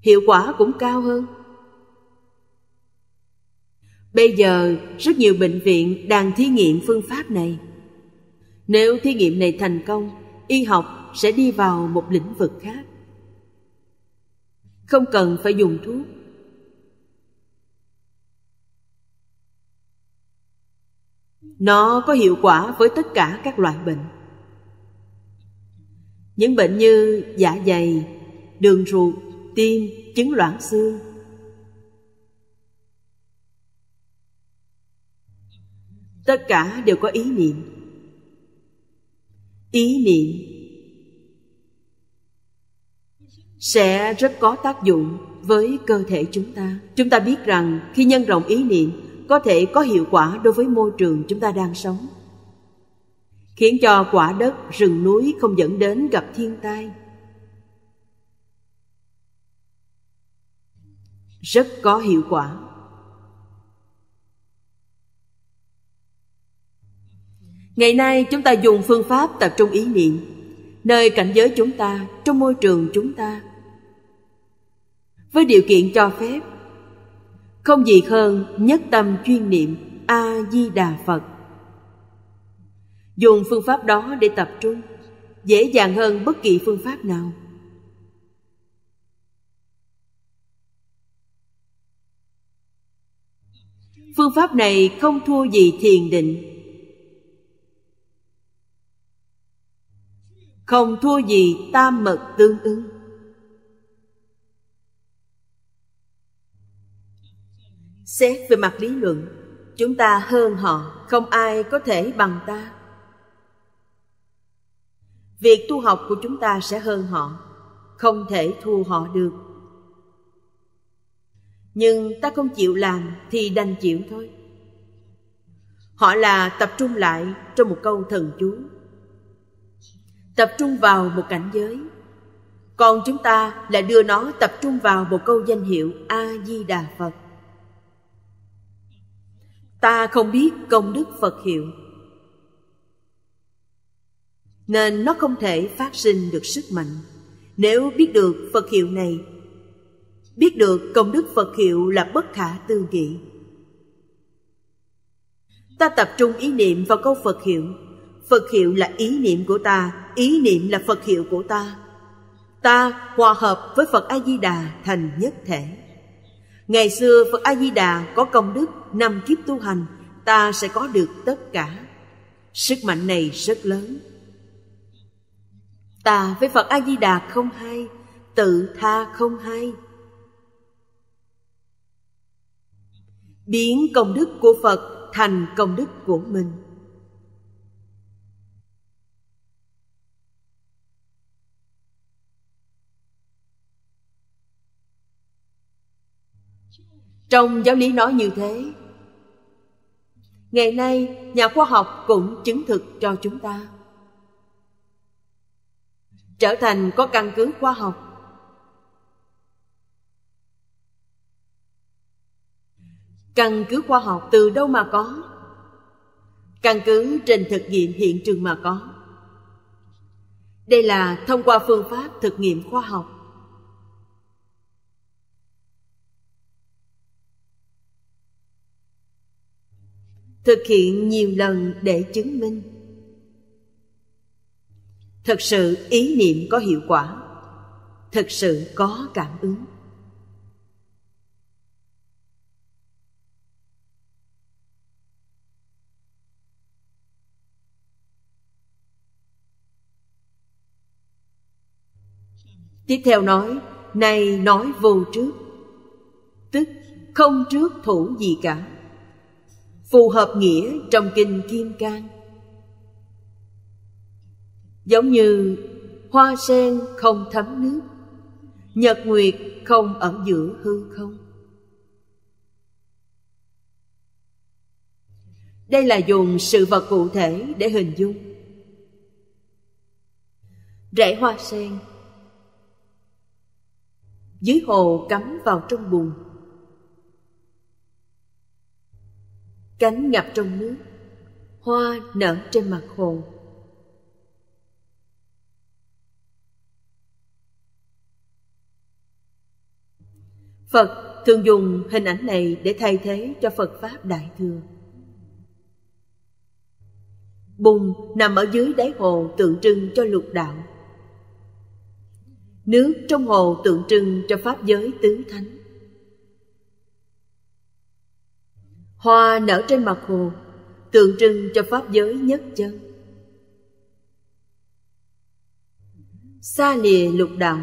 hiệu quả cũng cao hơn Bây giờ rất nhiều bệnh viện đang thí nghiệm phương pháp này. Nếu thí nghiệm này thành công, y học sẽ đi vào một lĩnh vực khác. Không cần phải dùng thuốc. Nó có hiệu quả với tất cả các loại bệnh. Những bệnh như dạ dày, đường ruột, tim, chứng loãng xương, tất cả đều có ý niệm ý niệm sẽ rất có tác dụng với cơ thể chúng ta chúng ta biết rằng khi nhân rộng ý niệm có thể có hiệu quả đối với môi trường chúng ta đang sống khiến cho quả đất rừng núi không dẫn đến gặp thiên tai rất có hiệu quả Ngày nay chúng ta dùng phương pháp tập trung ý niệm Nơi cảnh giới chúng ta, trong môi trường chúng ta Với điều kiện cho phép Không gì hơn nhất tâm chuyên niệm A-di-đà Phật Dùng phương pháp đó để tập trung Dễ dàng hơn bất kỳ phương pháp nào Phương pháp này không thua gì thiền định không thua gì tam mật tương ứng xét về mặt lý luận chúng ta hơn họ không ai có thể bằng ta việc tu học của chúng ta sẽ hơn họ không thể thua họ được nhưng ta không chịu làm thì đành chịu thôi họ là tập trung lại trong một câu thần chú tập trung vào một cảnh giới còn chúng ta lại đưa nó tập trung vào một câu danh hiệu a di đà phật ta không biết công đức phật hiệu nên nó không thể phát sinh được sức mạnh nếu biết được phật hiệu này biết được công đức phật hiệu là bất khả tư nghị ta tập trung ý niệm vào câu phật hiệu Phật hiệu là ý niệm của ta, ý niệm là Phật hiệu của ta. Ta hòa hợp với Phật A Di Đà thành nhất thể. Ngày xưa Phật A Di Đà có công đức năm kiếp tu hành, ta sẽ có được tất cả. Sức mạnh này rất lớn. Ta với Phật A Di Đà không hai, tự tha không hai. Biến công đức của Phật thành công đức của mình. trong giáo lý nói như thế ngày nay nhà khoa học cũng chứng thực cho chúng ta trở thành có căn cứ khoa học căn cứ khoa học từ đâu mà có căn cứ trên thực nghiệm hiện trường mà có đây là thông qua phương pháp thực nghiệm khoa học thực hiện nhiều lần để chứng minh thực sự ý niệm có hiệu quả thực sự có cảm ứng tiếp theo nói nay nói vô trước tức không trước thủ gì cả phù hợp nghĩa trong kinh kim cang giống như hoa sen không thấm nước nhật nguyệt không ẩn giữa hư không đây là dùng sự vật cụ thể để hình dung rễ hoa sen dưới hồ cắm vào trong bùn cánh ngập trong nước hoa nở trên mặt hồ phật thường dùng hình ảnh này để thay thế cho phật pháp đại thừa bùn nằm ở dưới đáy hồ tượng trưng cho lục đạo nước trong hồ tượng trưng cho pháp giới tứ thánh Hoa nở trên mặt hồ, tượng trưng cho pháp giới nhất chân. Xa lìa lục đạo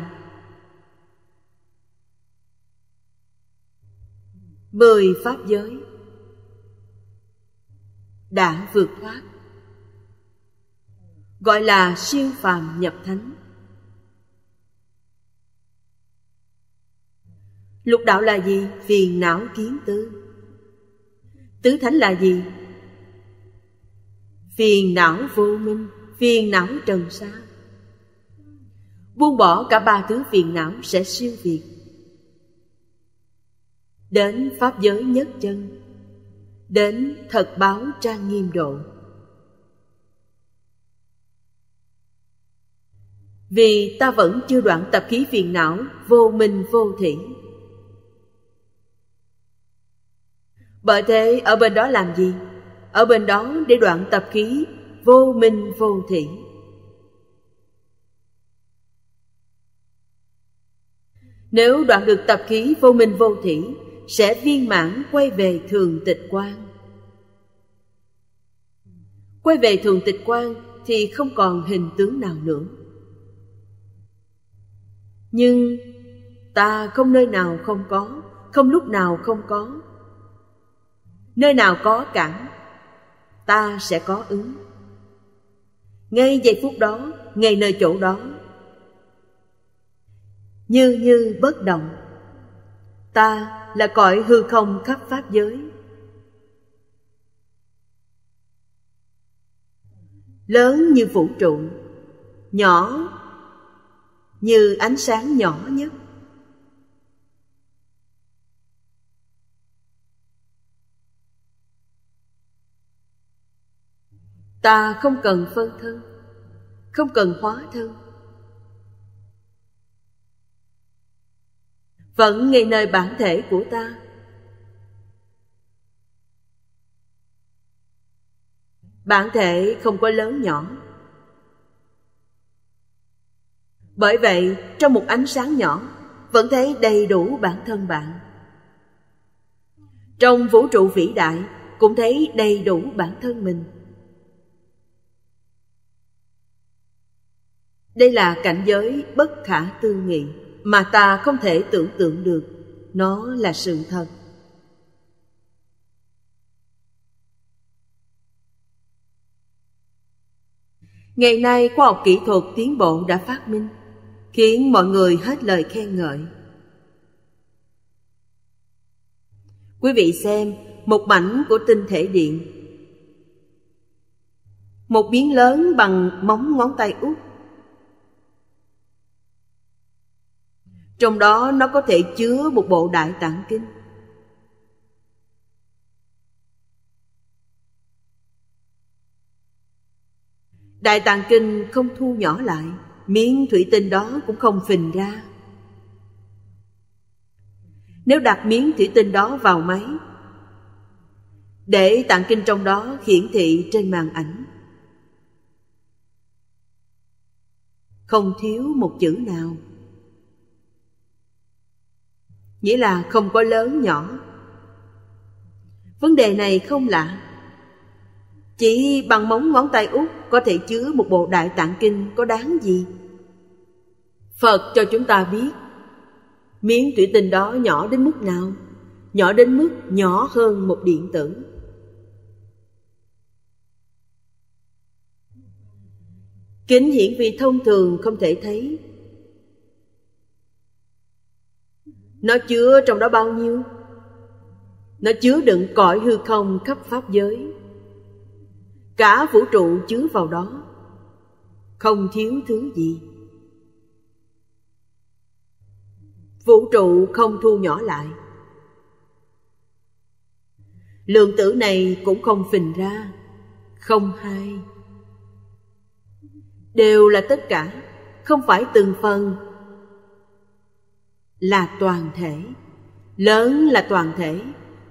Mười pháp giới Đã vượt thoát Gọi là siêu phàm nhập thánh Lục đạo là gì? Phiền não kiến tư Tứ thánh là gì? Phiền não vô minh, phiền não trần sa. Buông bỏ cả ba thứ phiền não sẽ siêu việt. Đến pháp giới nhất chân, đến thật báo trang nghiêm độ. Vì ta vẫn chưa đoạn tập khí phiền não vô minh vô thiện Bởi thế ở bên đó làm gì? Ở bên đó để đoạn tập khí vô minh vô thị. Nếu đoạn được tập khí vô minh vô thị sẽ viên mãn quay về thường tịch quan. Quay về thường tịch quan thì không còn hình tướng nào nữa. Nhưng ta không nơi nào không có, không lúc nào không có, nơi nào có cản ta sẽ có ứng ngay giây phút đó ngay nơi chỗ đó như như bất động ta là cõi hư không khắp pháp giới lớn như vũ trụ nhỏ như ánh sáng nhỏ nhất ta không cần phân thân không cần hóa thân vẫn ngay nơi bản thể của ta bản thể không có lớn nhỏ bởi vậy trong một ánh sáng nhỏ vẫn thấy đầy đủ bản thân bạn trong vũ trụ vĩ đại cũng thấy đầy đủ bản thân mình Đây là cảnh giới bất khả tư nghị mà ta không thể tưởng tượng được. Nó là sự thật. Ngày nay khoa học kỹ thuật tiến bộ đã phát minh khiến mọi người hết lời khen ngợi. Quý vị xem một mảnh của tinh thể điện. Một miếng lớn bằng móng ngón tay út trong đó nó có thể chứa một bộ đại tạng kinh đại tạng kinh không thu nhỏ lại miếng thủy tinh đó cũng không phình ra nếu đặt miếng thủy tinh đó vào máy để tạng kinh trong đó hiển thị trên màn ảnh không thiếu một chữ nào nghĩa là không có lớn nhỏ vấn đề này không lạ chỉ bằng móng ngón tay út có thể chứa một bộ đại tạng kinh có đáng gì phật cho chúng ta biết miếng thủy tinh đó nhỏ đến mức nào nhỏ đến mức nhỏ hơn một điện tử kính hiển vi thông thường không thể thấy Nó chứa trong đó bao nhiêu? Nó chứa đựng cõi hư không khắp pháp giới. Cả vũ trụ chứa vào đó. Không thiếu thứ gì. Vũ trụ không thu nhỏ lại. Lượng tử này cũng không phình ra, không hai. Đều là tất cả, không phải từng phần là toàn thể lớn là toàn thể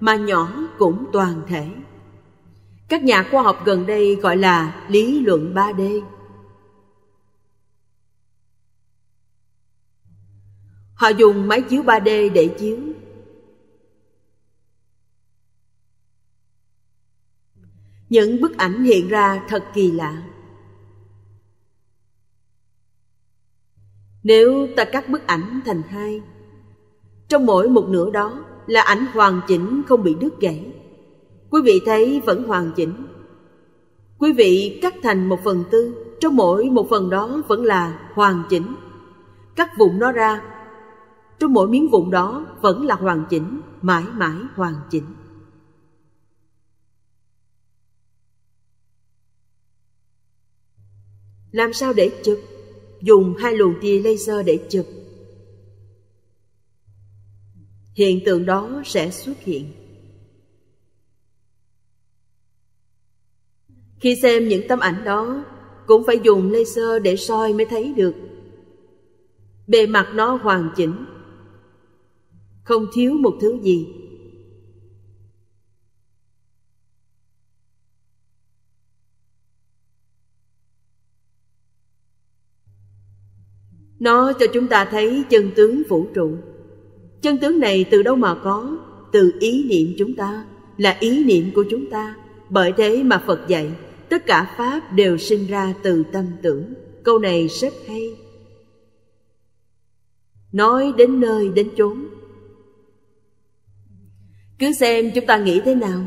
mà nhỏ cũng toàn thể các nhà khoa học gần đây gọi là lý luận 3D. Họ dùng máy chiếu 3D để chiếu. Những bức ảnh hiện ra thật kỳ lạ. Nếu ta cắt bức ảnh thành hai trong mỗi một nửa đó là ảnh hoàn chỉnh không bị đứt gãy quý vị thấy vẫn hoàn chỉnh quý vị cắt thành một phần tư trong mỗi một phần đó vẫn là hoàn chỉnh cắt vụn nó ra trong mỗi miếng vụn đó vẫn là hoàn chỉnh mãi mãi hoàn chỉnh làm sao để chụp dùng hai luồng tia laser để chụp hiện tượng đó sẽ xuất hiện khi xem những tấm ảnh đó cũng phải dùng laser để soi mới thấy được bề mặt nó hoàn chỉnh không thiếu một thứ gì nó cho chúng ta thấy chân tướng vũ trụ chân tướng này từ đâu mà có từ ý niệm chúng ta là ý niệm của chúng ta bởi thế mà phật dạy tất cả pháp đều sinh ra từ tâm tưởng câu này rất hay nói đến nơi đến chốn cứ xem chúng ta nghĩ thế nào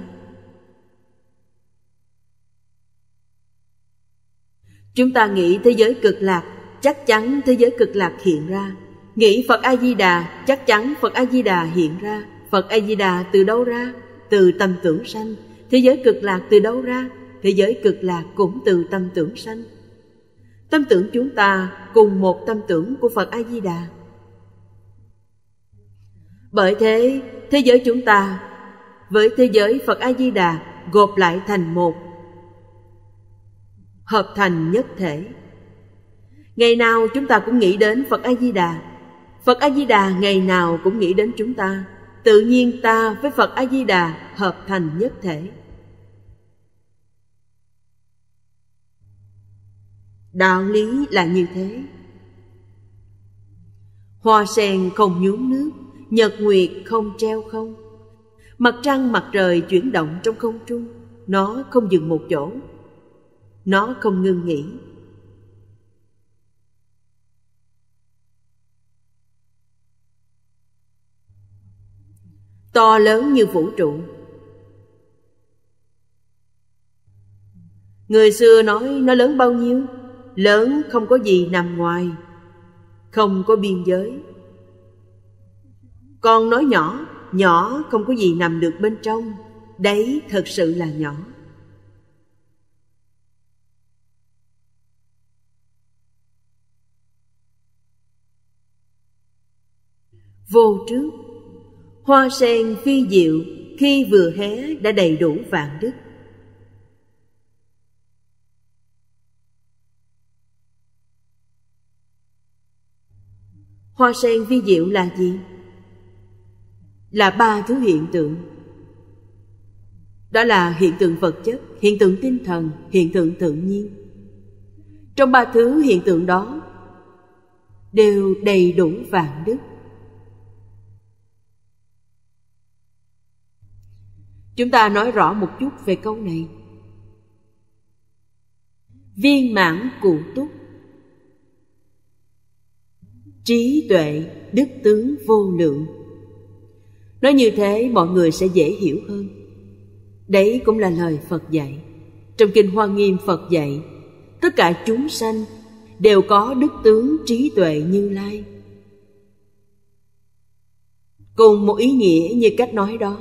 chúng ta nghĩ thế giới cực lạc chắc chắn thế giới cực lạc hiện ra Nghĩ Phật A-di-đà, chắc chắn Phật A-di-đà hiện ra. Phật A-di-đà từ đâu ra? Từ tâm tưởng sanh. Thế giới cực lạc từ đâu ra? Thế giới cực lạc cũng từ tâm tưởng sanh. Tâm tưởng chúng ta cùng một tâm tưởng của Phật A-di-đà. Bởi thế, thế giới chúng ta với thế giới Phật A-di-đà gộp lại thành một, hợp thành nhất thể. Ngày nào chúng ta cũng nghĩ đến Phật A-di-đà Phật A-di-đà ngày nào cũng nghĩ đến chúng ta, tự nhiên ta với Phật A-di-đà hợp thành nhất thể. Đạo lý là như thế. Hoa sen không nhuốm nước, nhật nguyệt không treo không. Mặt trăng mặt trời chuyển động trong không trung, nó không dừng một chỗ, nó không ngưng nghỉ to lớn như vũ trụ người xưa nói nó lớn bao nhiêu lớn không có gì nằm ngoài không có biên giới con nói nhỏ nhỏ không có gì nằm được bên trong đấy thật sự là nhỏ vô trước hoa sen phi diệu khi vừa hé đã đầy đủ vạn đức hoa sen vi diệu là gì là ba thứ hiện tượng đó là hiện tượng vật chất hiện tượng tinh thần hiện tượng tự nhiên trong ba thứ hiện tượng đó đều đầy đủ vạn đức chúng ta nói rõ một chút về câu này viên mãn cụ túc trí tuệ đức tướng vô lượng nói như thế mọi người sẽ dễ hiểu hơn đấy cũng là lời phật dạy trong kinh hoa nghiêm phật dạy tất cả chúng sanh đều có đức tướng trí tuệ như lai cùng một ý nghĩa như cách nói đó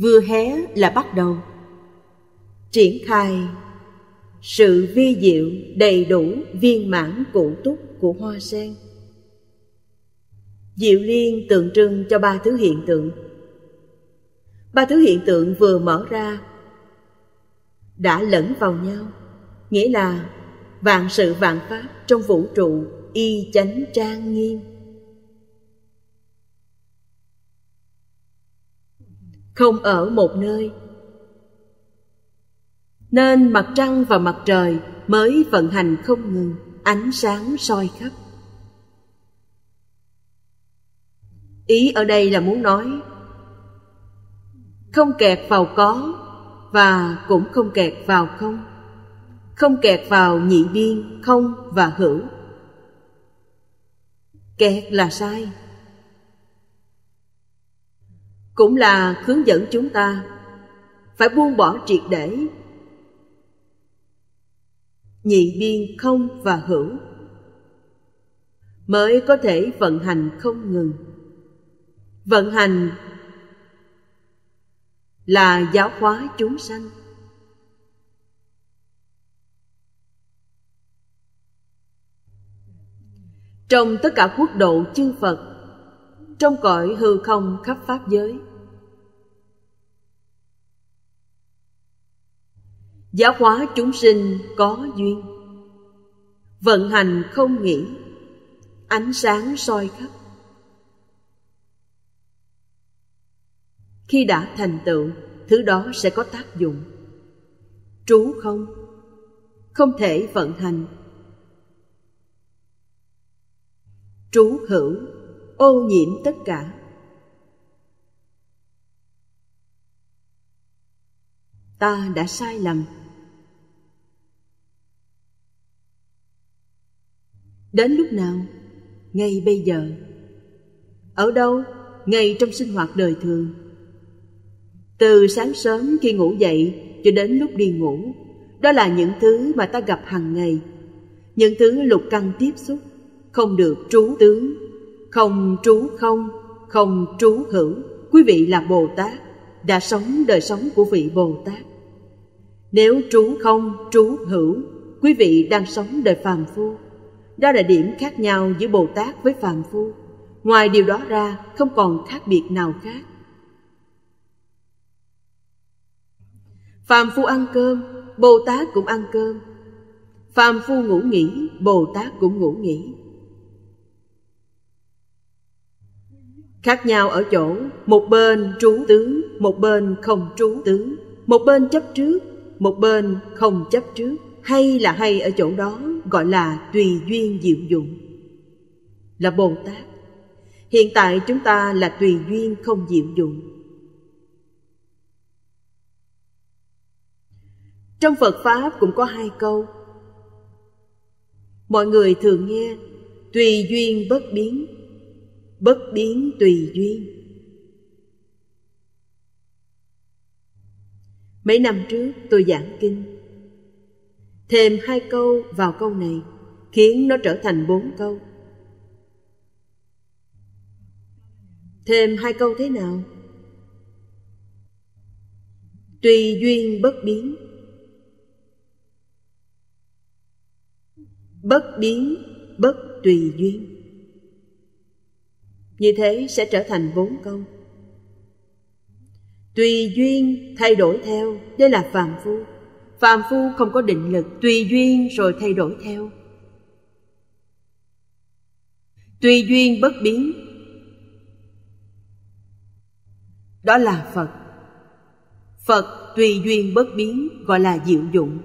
vừa hé là bắt đầu triển khai sự vi diệu đầy đủ viên mãn cụ túc của hoa sen diệu liên tượng trưng cho ba thứ hiện tượng ba thứ hiện tượng vừa mở ra đã lẫn vào nhau nghĩa là vạn sự vạn pháp trong vũ trụ y chánh trang nghiêm không ở một nơi nên mặt trăng và mặt trời mới vận hành không ngừng ánh sáng soi khắp ý ở đây là muốn nói không kẹt vào có và cũng không kẹt vào không không kẹt vào nhị biên không và hữu kẹt là sai cũng là hướng dẫn chúng ta phải buông bỏ triệt để nhị biên không và hữu mới có thể vận hành không ngừng vận hành là giáo hóa chúng sanh trong tất cả quốc độ chư phật trong cõi hư không khắp pháp giới giáo hóa chúng sinh có duyên vận hành không nghỉ ánh sáng soi khắp khi đã thành tựu thứ đó sẽ có tác dụng trú không không thể vận hành trú hữu ô nhiễm tất cả ta đã sai lầm Đến lúc nào? Ngay bây giờ. Ở đâu? Ngay trong sinh hoạt đời thường. Từ sáng sớm khi ngủ dậy cho đến lúc đi ngủ, đó là những thứ mà ta gặp hàng ngày. Những thứ lục căn tiếp xúc, không được trú tướng, không trú không, không trú hữu. Quý vị là Bồ Tát, đã sống đời sống của vị Bồ Tát. Nếu trú không, trú hữu, quý vị đang sống đời phàm phu đó là điểm khác nhau giữa Bồ Tát với phàm phu. Ngoài điều đó ra, không còn khác biệt nào khác. Phàm phu ăn cơm, Bồ Tát cũng ăn cơm. Phàm phu ngủ nghỉ, Bồ Tát cũng ngủ nghỉ. Khác nhau ở chỗ một bên trú tướng, một bên không trú tướng, một bên chấp trước, một bên không chấp trước hay là hay ở chỗ đó gọi là tùy duyên diệu dụng là bồ tát hiện tại chúng ta là tùy duyên không diệu dụng trong phật pháp cũng có hai câu mọi người thường nghe tùy duyên bất biến bất biến tùy duyên mấy năm trước tôi giảng kinh thêm hai câu vào câu này khiến nó trở thành bốn câu thêm hai câu thế nào tùy duyên bất biến bất biến bất tùy duyên như thế sẽ trở thành bốn câu tùy duyên thay đổi theo đây là phàm phu phàm phu không có định lực tùy duyên rồi thay đổi theo tùy duyên bất biến đó là phật phật tùy duyên bất biến gọi là diệu dụng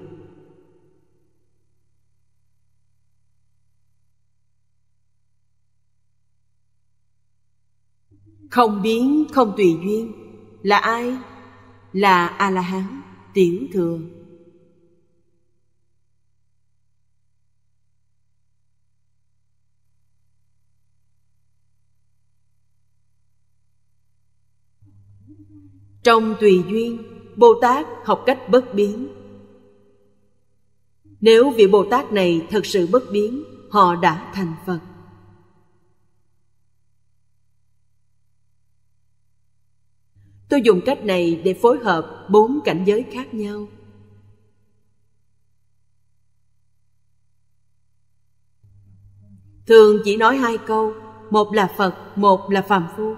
không biến không tùy duyên là ai là a la hán tiểu thừa Trong tùy duyên, Bồ Tát học cách bất biến. Nếu vị Bồ Tát này thật sự bất biến, họ đã thành Phật. Tôi dùng cách này để phối hợp bốn cảnh giới khác nhau. Thường chỉ nói hai câu, một là Phật, một là phàm phu.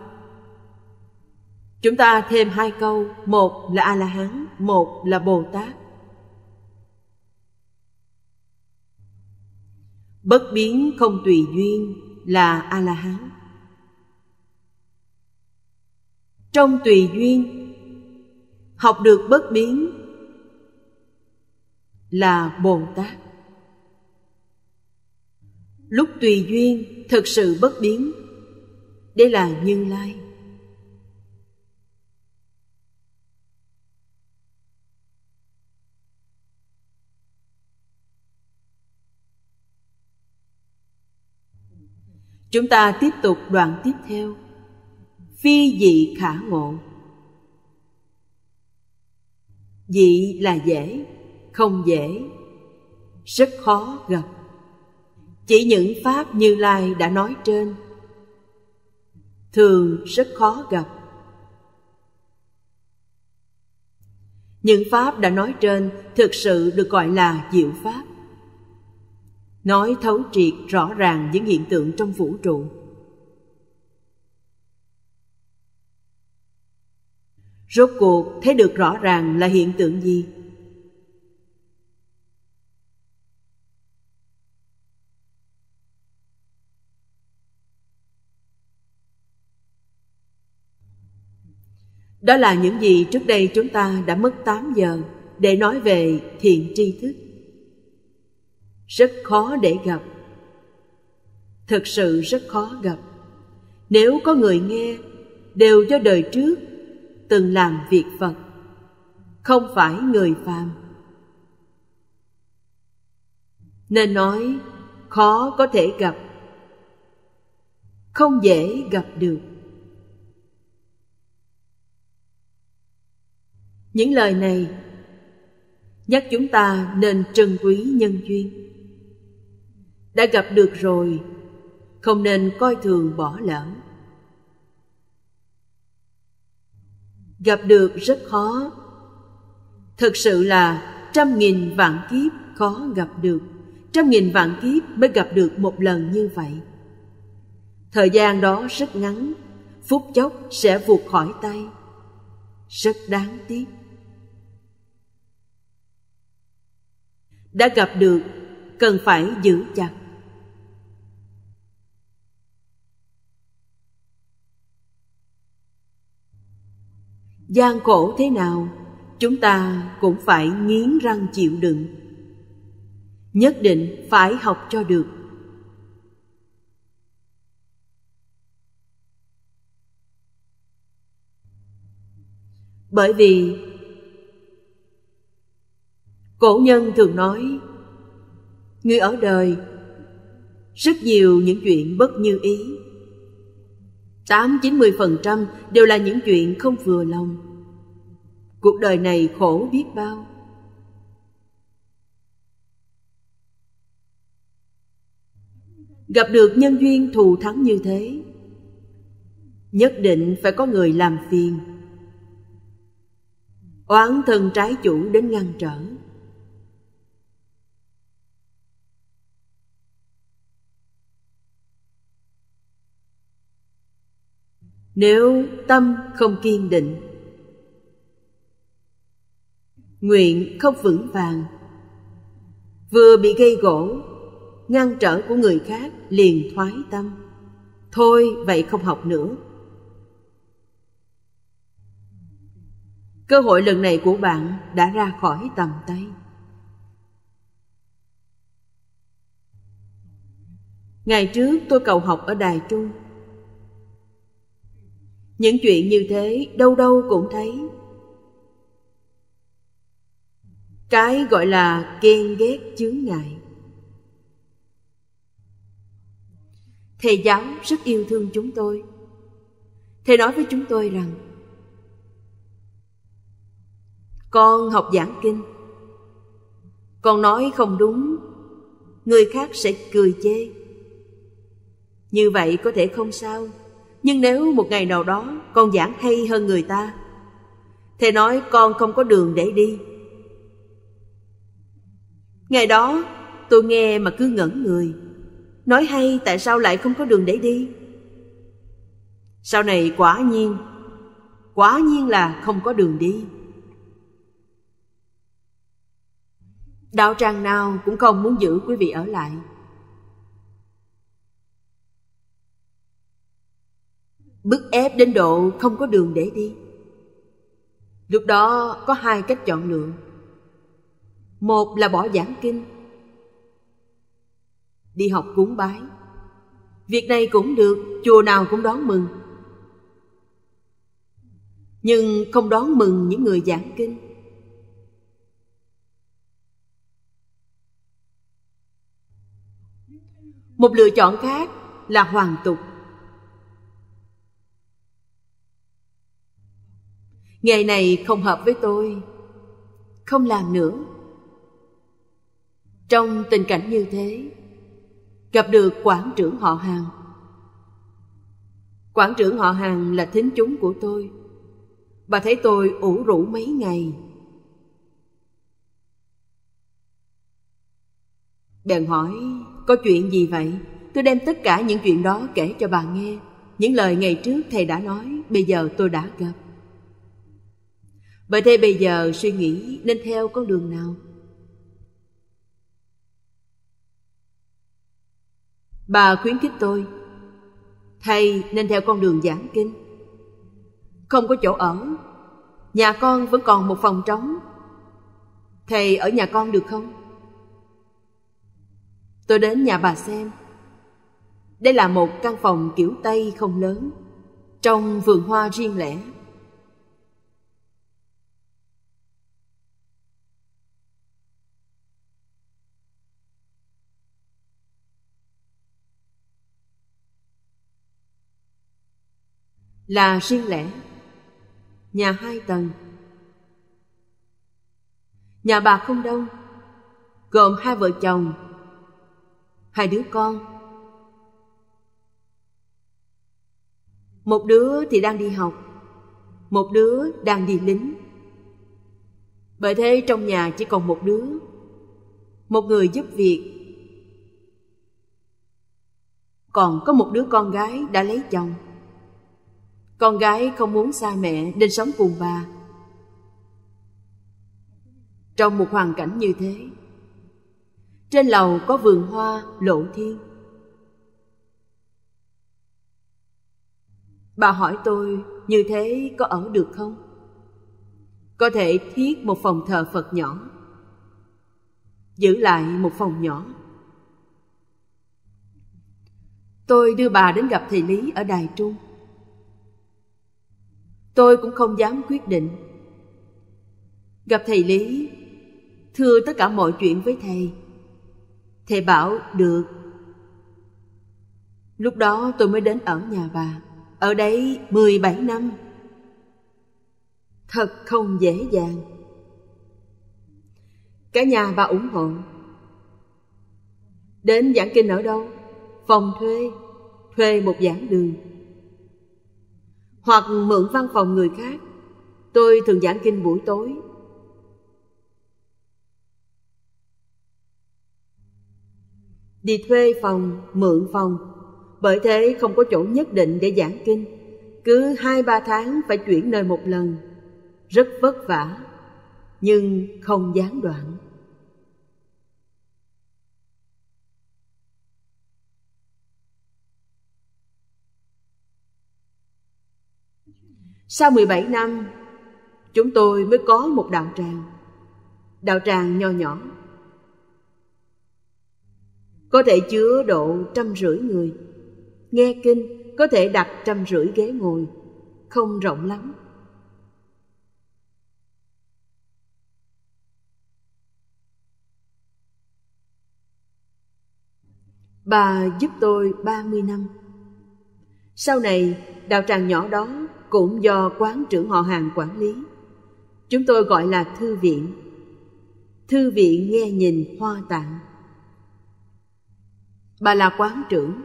Chúng ta thêm hai câu, một là A-la-hán, một là Bồ-Tát. Bất biến không tùy duyên là A-la-hán. Trong tùy duyên, học được bất biến là Bồ-Tát. Lúc tùy duyên thực sự bất biến, đây là Như Lai. Chúng ta tiếp tục đoạn tiếp theo Phi dị khả ngộ Dị là dễ, không dễ Rất khó gặp Chỉ những Pháp Như Lai đã nói trên Thường rất khó gặp Những Pháp đã nói trên Thực sự được gọi là diệu Pháp nói thấu triệt rõ ràng những hiện tượng trong vũ trụ rốt cuộc thấy được rõ ràng là hiện tượng gì Đó là những gì trước đây chúng ta đã mất 8 giờ để nói về thiện tri thức rất khó để gặp thật sự rất khó gặp nếu có người nghe đều do đời trước từng làm việc phật không phải người phàm nên nói khó có thể gặp không dễ gặp được những lời này nhắc chúng ta nên trân quý nhân duyên đã gặp được rồi không nên coi thường bỏ lỡ gặp được rất khó thật sự là trăm nghìn vạn kiếp khó gặp được trăm nghìn vạn kiếp mới gặp được một lần như vậy thời gian đó rất ngắn phút chốc sẽ vụt khỏi tay rất đáng tiếc đã gặp được cần phải giữ chặt gian khổ thế nào chúng ta cũng phải nghiến răng chịu đựng nhất định phải học cho được bởi vì cổ nhân thường nói người ở đời rất nhiều những chuyện bất như ý 8-90% đều là những chuyện không vừa lòng. Cuộc đời này khổ biết bao. Gặp được nhân duyên thù thắng như thế, nhất định phải có người làm phiền. Oán thân trái chủ đến ngăn trở. nếu tâm không kiên định nguyện không vững vàng vừa bị gây gỗ ngăn trở của người khác liền thoái tâm thôi vậy không học nữa cơ hội lần này của bạn đã ra khỏi tầm tay ngày trước tôi cầu học ở đài trung những chuyện như thế đâu đâu cũng thấy cái gọi là ghen ghét chướng ngại thầy giáo rất yêu thương chúng tôi thầy nói với chúng tôi rằng con học giảng kinh con nói không đúng người khác sẽ cười chê như vậy có thể không sao nhưng nếu một ngày nào đó con giảng hay hơn người ta, thầy nói con không có đường để đi. Ngày đó, tôi nghe mà cứ ngẩn người. Nói hay tại sao lại không có đường để đi? Sau này quả nhiên, quả nhiên là không có đường đi. Đạo tràng nào cũng không muốn giữ quý vị ở lại. bức ép đến độ không có đường để đi lúc đó có hai cách chọn lựa một là bỏ giảng kinh đi học cúng bái việc này cũng được chùa nào cũng đón mừng nhưng không đón mừng những người giảng kinh một lựa chọn khác là hoàn tục nghề này không hợp với tôi không làm nữa trong tình cảnh như thế gặp được quản trưởng họ hàng quản trưởng họ hàng là thính chúng của tôi bà thấy tôi ủ rũ mấy ngày bèn hỏi có chuyện gì vậy tôi đem tất cả những chuyện đó kể cho bà nghe những lời ngày trước thầy đã nói bây giờ tôi đã gặp Vậy thế bây giờ suy nghĩ nên theo con đường nào? Bà khuyến khích tôi Thầy nên theo con đường giảng kinh Không có chỗ ở Nhà con vẫn còn một phòng trống Thầy ở nhà con được không? Tôi đến nhà bà xem Đây là một căn phòng kiểu Tây không lớn Trong vườn hoa riêng lẻ là riêng lẻ nhà hai tầng nhà bà không đông gồm hai vợ chồng hai đứa con một đứa thì đang đi học một đứa đang đi lính bởi thế trong nhà chỉ còn một đứa một người giúp việc còn có một đứa con gái đã lấy chồng con gái không muốn xa mẹ nên sống cùng bà. Trong một hoàn cảnh như thế, trên lầu có vườn hoa lộ thiên. Bà hỏi tôi như thế có ở được không? Có thể thiết một phòng thờ Phật nhỏ, giữ lại một phòng nhỏ. Tôi đưa bà đến gặp thầy Lý ở Đài Trung tôi cũng không dám quyết định gặp thầy lý thưa tất cả mọi chuyện với thầy thầy bảo được lúc đó tôi mới đến ở nhà bà ở đấy mười bảy năm thật không dễ dàng cả nhà bà ủng hộ đến giảng kinh ở đâu phòng thuê thuê một giảng đường hoặc mượn văn phòng người khác tôi thường giảng kinh buổi tối đi thuê phòng mượn phòng bởi thế không có chỗ nhất định để giảng kinh cứ hai ba tháng phải chuyển nơi một lần rất vất vả nhưng không gián đoạn Sau 17 năm, chúng tôi mới có một đạo tràng. Đạo tràng nho nhỏ. Có thể chứa độ trăm rưỡi người. Nghe kinh có thể đặt trăm rưỡi ghế ngồi, không rộng lắm. Bà giúp tôi 30 năm. Sau này, đạo tràng nhỏ đó cũng do quán trưởng họ hàng quản lý. Chúng tôi gọi là thư viện. Thư viện nghe nhìn hoa tạng. Bà là quán trưởng.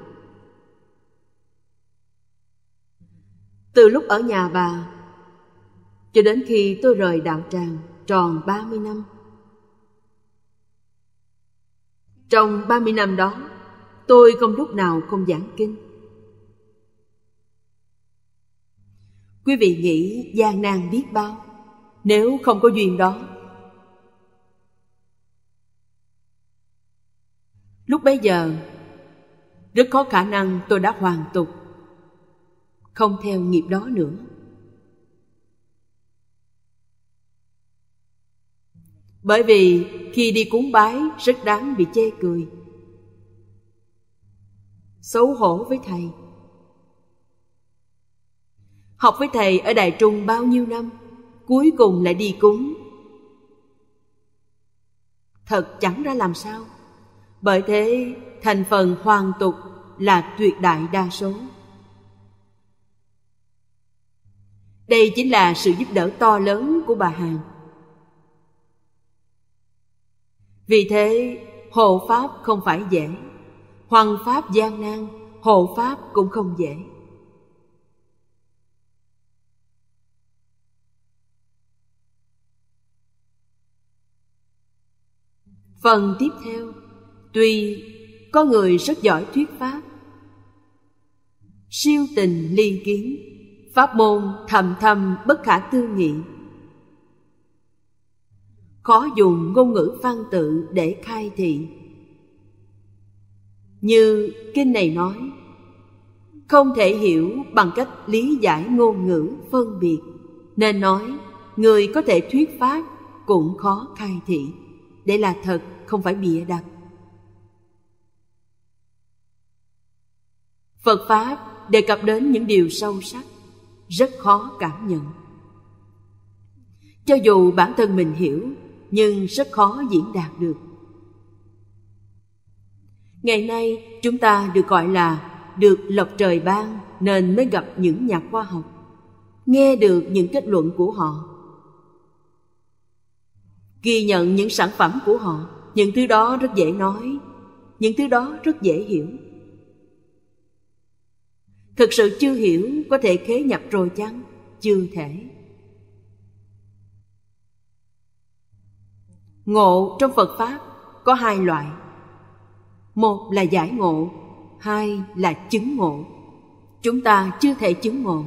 Từ lúc ở nhà bà cho đến khi tôi rời đạo tràng tròn 30 năm. Trong 30 năm đó, tôi không lúc nào không giảng kinh. Quý vị nghĩ gian nan biết bao Nếu không có duyên đó Lúc bấy giờ Rất có khả năng tôi đã hoàn tục Không theo nghiệp đó nữa Bởi vì khi đi cúng bái rất đáng bị chê cười Xấu hổ với thầy học với thầy ở Đài Trung bao nhiêu năm, cuối cùng lại đi cúng. Thật chẳng ra làm sao. Bởi thế, thành phần hoàn tục là tuyệt đại đa số. Đây chính là sự giúp đỡ to lớn của bà Hàn. Vì thế, hộ pháp không phải dễ, hoàng pháp gian nan, hộ pháp cũng không dễ. Phần tiếp theo Tuy có người rất giỏi thuyết pháp Siêu tình ly kiến Pháp môn thầm thầm bất khả tư nghị Khó dùng ngôn ngữ văn tự để khai thị Như kinh này nói Không thể hiểu bằng cách lý giải ngôn ngữ phân biệt Nên nói người có thể thuyết pháp cũng khó khai thị để là thật không phải bịa đặt phật pháp đề cập đến những điều sâu sắc rất khó cảm nhận cho dù bản thân mình hiểu nhưng rất khó diễn đạt được ngày nay chúng ta được gọi là được lộc trời ban nên mới gặp những nhà khoa học nghe được những kết luận của họ ghi nhận những sản phẩm của họ những thứ đó rất dễ nói những thứ đó rất dễ hiểu thực sự chưa hiểu có thể khế nhập rồi chăng chưa thể ngộ trong phật pháp có hai loại một là giải ngộ hai là chứng ngộ chúng ta chưa thể chứng ngộ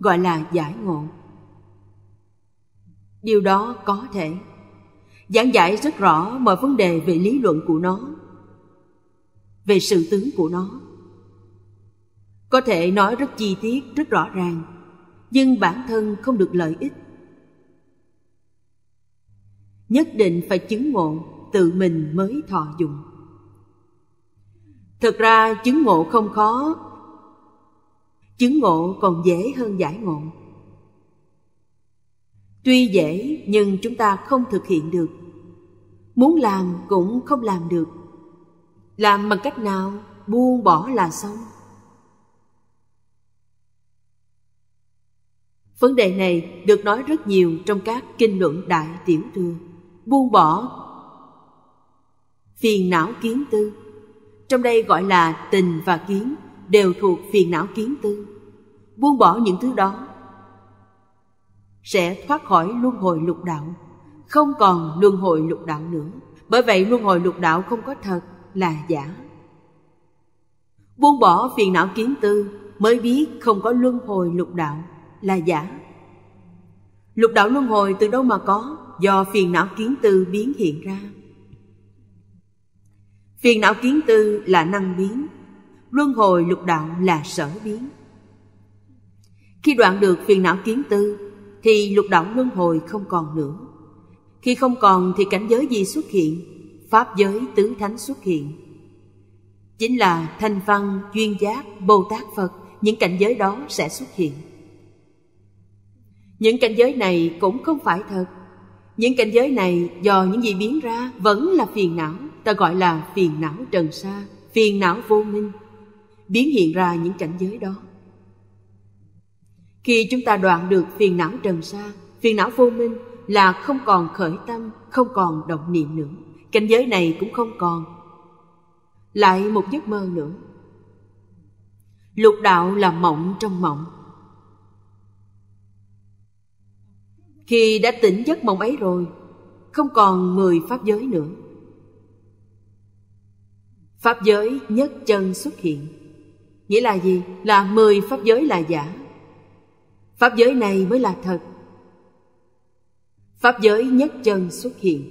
gọi là giải ngộ điều đó có thể giảng giải rất rõ mọi vấn đề về lý luận của nó về sự tướng của nó có thể nói rất chi tiết rất rõ ràng nhưng bản thân không được lợi ích nhất định phải chứng ngộ tự mình mới thọ dụng thực ra chứng ngộ không khó chứng ngộ còn dễ hơn giải ngộ tuy dễ nhưng chúng ta không thực hiện được muốn làm cũng không làm được làm bằng cách nào buông bỏ là xong vấn đề này được nói rất nhiều trong các kinh luận đại tiểu thừa buông bỏ phiền não kiến tư trong đây gọi là tình và kiến đều thuộc phiền não kiến tư buông bỏ những thứ đó sẽ thoát khỏi luân hồi lục đạo, không còn luân hồi lục đạo nữa. Bởi vậy luân hồi lục đạo không có thật là giả. Buông bỏ phiền não kiến tư mới biết không có luân hồi lục đạo là giả. Lục đạo luân hồi từ đâu mà có do phiền não kiến tư biến hiện ra. Phiền não kiến tư là năng biến, luân hồi lục đạo là sở biến. Khi đoạn được phiền não kiến tư, thì lục đạo luân hồi không còn nữa. Khi không còn thì cảnh giới gì xuất hiện? Pháp giới tứ thánh xuất hiện. Chính là thanh văn, duyên giác, Bồ Tát Phật, những cảnh giới đó sẽ xuất hiện. Những cảnh giới này cũng không phải thật. Những cảnh giới này do những gì biến ra vẫn là phiền não, ta gọi là phiền não trần sa, phiền não vô minh, biến hiện ra những cảnh giới đó. Khi chúng ta đoạn được phiền não trần sa, phiền não vô minh là không còn khởi tâm, không còn động niệm nữa. Cảnh giới này cũng không còn. Lại một giấc mơ nữa. Lục đạo là mộng trong mộng. Khi đã tỉnh giấc mộng ấy rồi, không còn mười pháp giới nữa. Pháp giới nhất chân xuất hiện. Nghĩa là gì? Là mười pháp giới là giả, pháp giới này mới là thật pháp giới nhất chân xuất hiện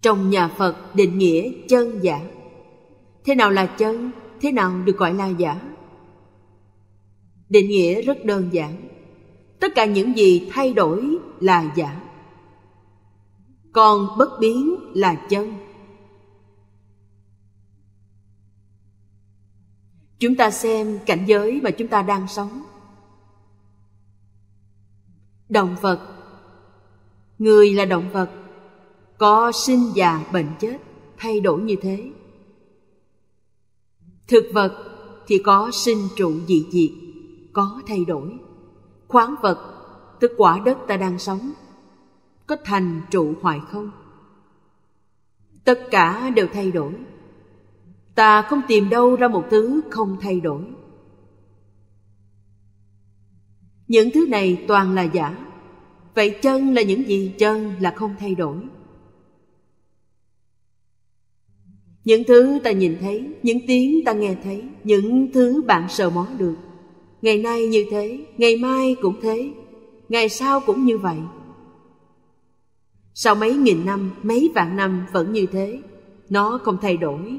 trong nhà phật định nghĩa chân giả thế nào là chân thế nào được gọi là giả định nghĩa rất đơn giản tất cả những gì thay đổi là giả còn bất biến là chân chúng ta xem cảnh giới mà chúng ta đang sống động vật người là động vật có sinh già bệnh chết thay đổi như thế thực vật thì có sinh trụ dị diệt có thay đổi khoáng vật tức quả đất ta đang sống có thành trụ hoại không tất cả đều thay đổi ta không tìm đâu ra một thứ không thay đổi những thứ này toàn là giả vậy chân là những gì chân là không thay đổi những thứ ta nhìn thấy những tiếng ta nghe thấy những thứ bạn sờ mó được ngày nay như thế ngày mai cũng thế ngày sau cũng như vậy sau mấy nghìn năm mấy vạn năm vẫn như thế nó không thay đổi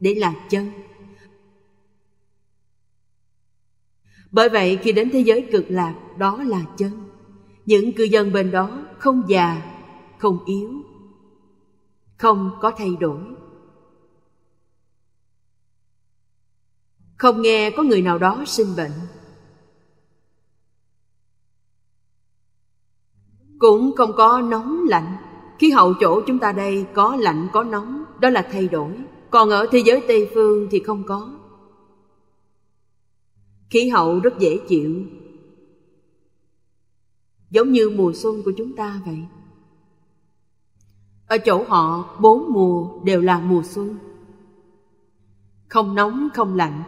để là chân bởi vậy khi đến thế giới cực lạc đó là chân những cư dân bên đó không già không yếu không có thay đổi không nghe có người nào đó sinh bệnh cũng không có nóng lạnh khí hậu chỗ chúng ta đây có lạnh có nóng đó là thay đổi còn ở thế giới tây phương thì không có khí hậu rất dễ chịu giống như mùa xuân của chúng ta vậy ở chỗ họ bốn mùa đều là mùa xuân không nóng không lạnh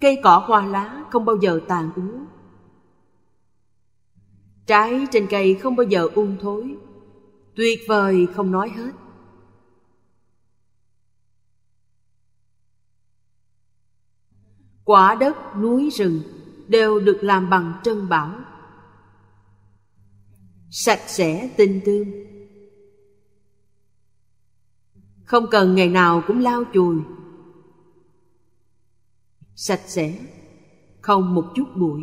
cây cỏ hoa lá không bao giờ tàn úa trái trên cây không bao giờ ung thối tuyệt vời không nói hết quả đất núi rừng đều được làm bằng trân bảo sạch sẽ tinh tương không cần ngày nào cũng lau chùi sạch sẽ không một chút bụi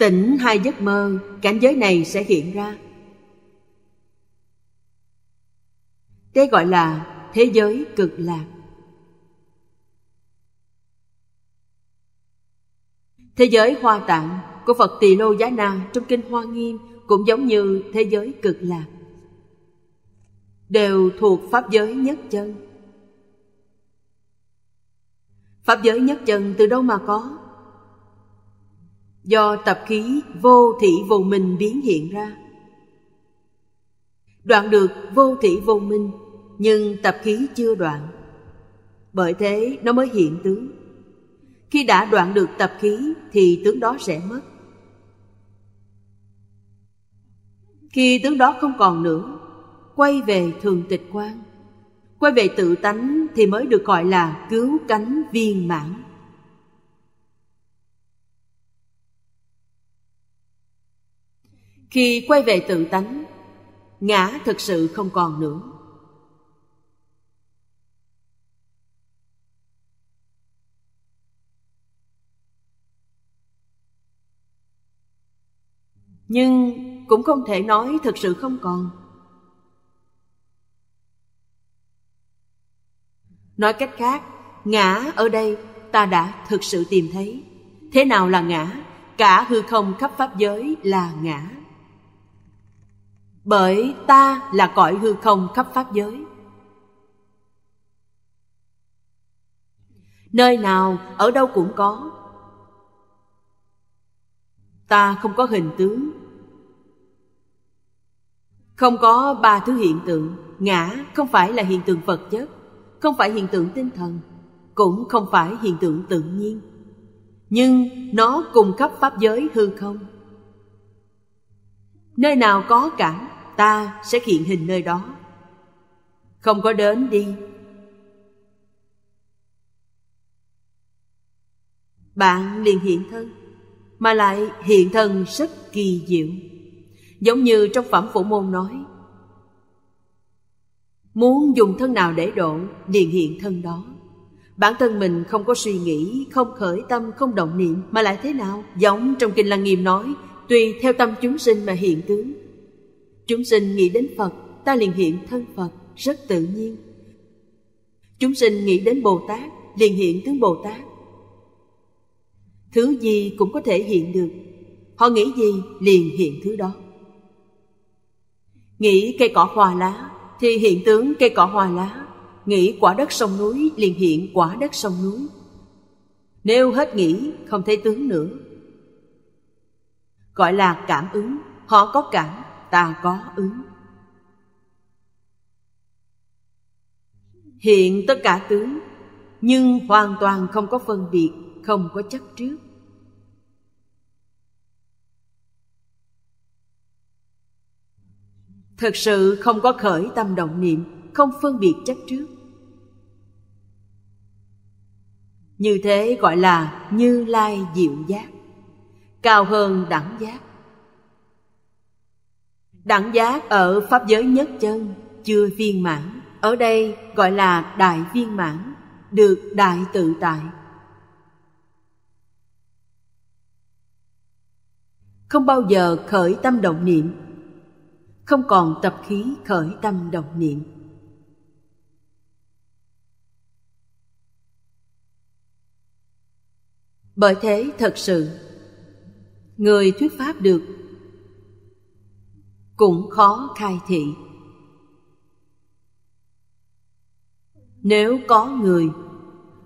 Tỉnh hai giấc mơ, cảnh giới này sẽ hiện ra. Đây gọi là thế giới cực lạc. Thế giới hoa tạng của Phật Tỳ Lô Giá Na trong Kinh Hoa Nghiêm cũng giống như thế giới cực lạc. Đều thuộc Pháp giới nhất chân. Pháp giới nhất chân từ đâu mà có? do tập khí vô thị vô minh biến hiện ra đoạn được vô thị vô minh nhưng tập khí chưa đoạn bởi thế nó mới hiện tướng khi đã đoạn được tập khí thì tướng đó sẽ mất khi tướng đó không còn nữa quay về thường tịch quan quay về tự tánh thì mới được gọi là cứu cánh viên mãn khi quay về tự tánh ngã thực sự không còn nữa nhưng cũng không thể nói thực sự không còn nói cách khác ngã ở đây ta đã thực sự tìm thấy thế nào là ngã cả hư không khắp pháp giới là ngã bởi ta là cõi hư không khắp pháp giới nơi nào ở đâu cũng có ta không có hình tướng không có ba thứ hiện tượng ngã không phải là hiện tượng vật chất không phải hiện tượng tinh thần cũng không phải hiện tượng tự nhiên nhưng nó cùng khắp pháp giới hư không nơi nào có cảnh ta sẽ hiện hình nơi đó không có đến đi bạn liền hiện thân mà lại hiện thân rất kỳ diệu giống như trong phẩm phổ môn nói muốn dùng thân nào để độ liền hiện thân đó bản thân mình không có suy nghĩ không khởi tâm không động niệm mà lại thế nào giống trong kinh lăng nghiêm nói tùy theo tâm chúng sinh mà hiện tướng Chúng sinh nghĩ đến Phật, ta liền hiện thân Phật, rất tự nhiên. Chúng sinh nghĩ đến Bồ Tát, liền hiện tướng Bồ Tát. Thứ gì cũng có thể hiện được, họ nghĩ gì liền hiện thứ đó. Nghĩ cây cỏ hòa lá thì hiện tướng cây cỏ hòa lá, nghĩ quả đất sông núi liền hiện quả đất sông núi. Nếu hết nghĩ không thấy tướng nữa. Gọi là cảm ứng, họ có cảm ta có ứng hiện tất cả tướng nhưng hoàn toàn không có phân biệt không có chấp trước thật sự không có khởi tâm động niệm không phân biệt chấp trước như thế gọi là như lai diệu giác cao hơn đẳng giác đẳng giác ở pháp giới nhất chân chưa viên mãn ở đây gọi là đại viên mãn được đại tự tại không bao giờ khởi tâm động niệm không còn tập khí khởi tâm động niệm bởi thế thật sự người thuyết pháp được cũng khó khai thị nếu có người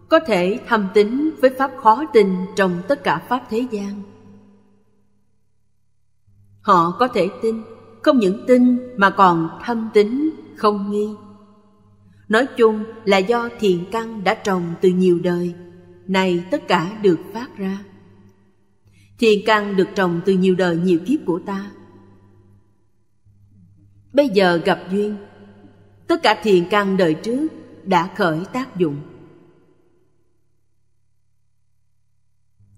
có thể thâm tính với pháp khó tin trong tất cả pháp thế gian họ có thể tin không những tin mà còn thâm tính không nghi nói chung là do thiền căn đã trồng từ nhiều đời này tất cả được phát ra thiền căn được trồng từ nhiều đời nhiều kiếp của ta bây giờ gặp duyên tất cả thiền căn đời trước đã khởi tác dụng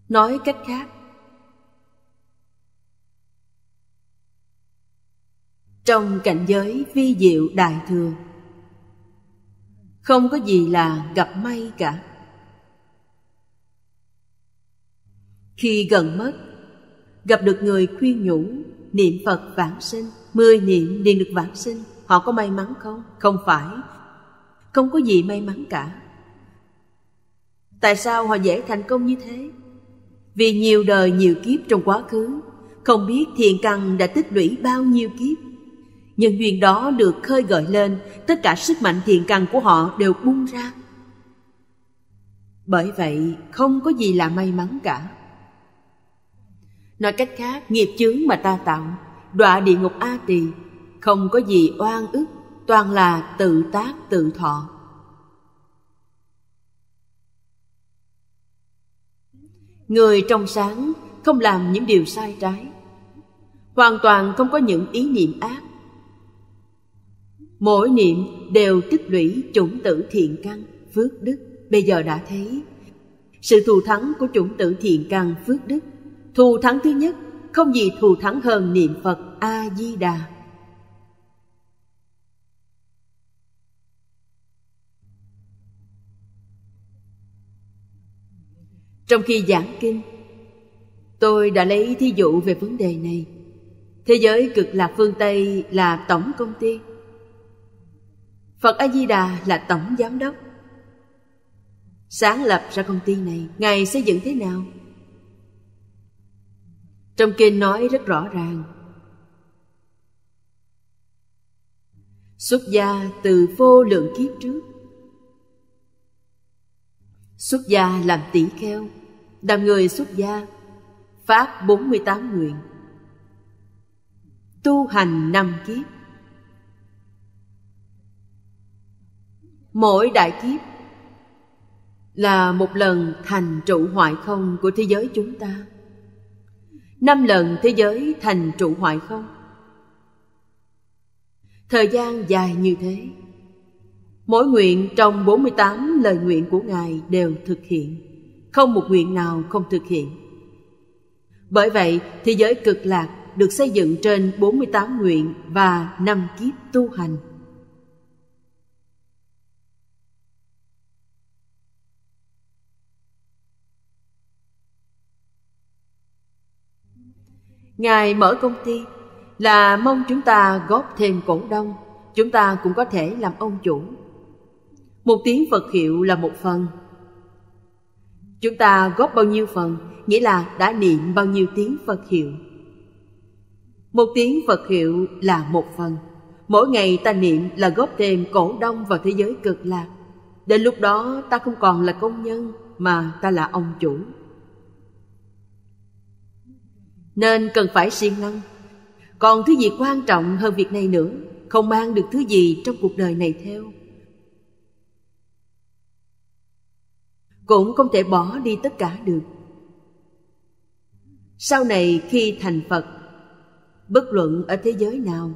nói cách khác trong cảnh giới vi diệu đại thừa không có gì là gặp may cả khi gần mất gặp được người khuyên nhủ niệm phật vãng sinh mười niệm liền được vãng sinh họ có may mắn không không phải không có gì may mắn cả tại sao họ dễ thành công như thế vì nhiều đời nhiều kiếp trong quá khứ không biết thiền căn đã tích lũy bao nhiêu kiếp nhân duyên đó được khơi gợi lên tất cả sức mạnh thiền căn của họ đều bung ra bởi vậy không có gì là may mắn cả nói cách khác nghiệp chướng mà ta tạo đọa địa ngục a tỳ không có gì oan ức toàn là tự tác tự thọ người trong sáng không làm những điều sai trái hoàn toàn không có những ý niệm ác mỗi niệm đều tích lũy chủng tử thiện căn phước đức bây giờ đã thấy sự thù thắng của chủng tử thiện căn phước đức thù thắng thứ nhất không gì thù thắng hơn niệm phật a di đà trong khi giảng kinh tôi đã lấy thí dụ về vấn đề này thế giới cực lạc phương tây là tổng công ty phật a di đà là tổng giám đốc sáng lập ra công ty này ngài xây dựng thế nào trong kinh nói rất rõ ràng xuất gia từ vô lượng kiếp trước xuất gia làm tỷ kheo làm người xuất gia phát 48 nguyện tu hành năm kiếp mỗi đại kiếp là một lần thành trụ hoại không của thế giới chúng ta năm lần thế giới thành trụ hoại không thời gian dài như thế mỗi nguyện trong 48 lời nguyện của ngài đều thực hiện không một nguyện nào không thực hiện bởi vậy thế giới cực lạc được xây dựng trên 48 nguyện và năm kiếp tu hành Ngài mở công ty là mong chúng ta góp thêm cổ đông, chúng ta cũng có thể làm ông chủ. Một tiếng Phật hiệu là một phần. Chúng ta góp bao nhiêu phần, nghĩa là đã niệm bao nhiêu tiếng Phật hiệu. Một tiếng Phật hiệu là một phần. Mỗi ngày ta niệm là góp thêm cổ đông vào thế giới cực lạc. Đến lúc đó ta không còn là công nhân mà ta là ông chủ nên cần phải siêng năng còn thứ gì quan trọng hơn việc này nữa không mang được thứ gì trong cuộc đời này theo cũng không thể bỏ đi tất cả được sau này khi thành phật bất luận ở thế giới nào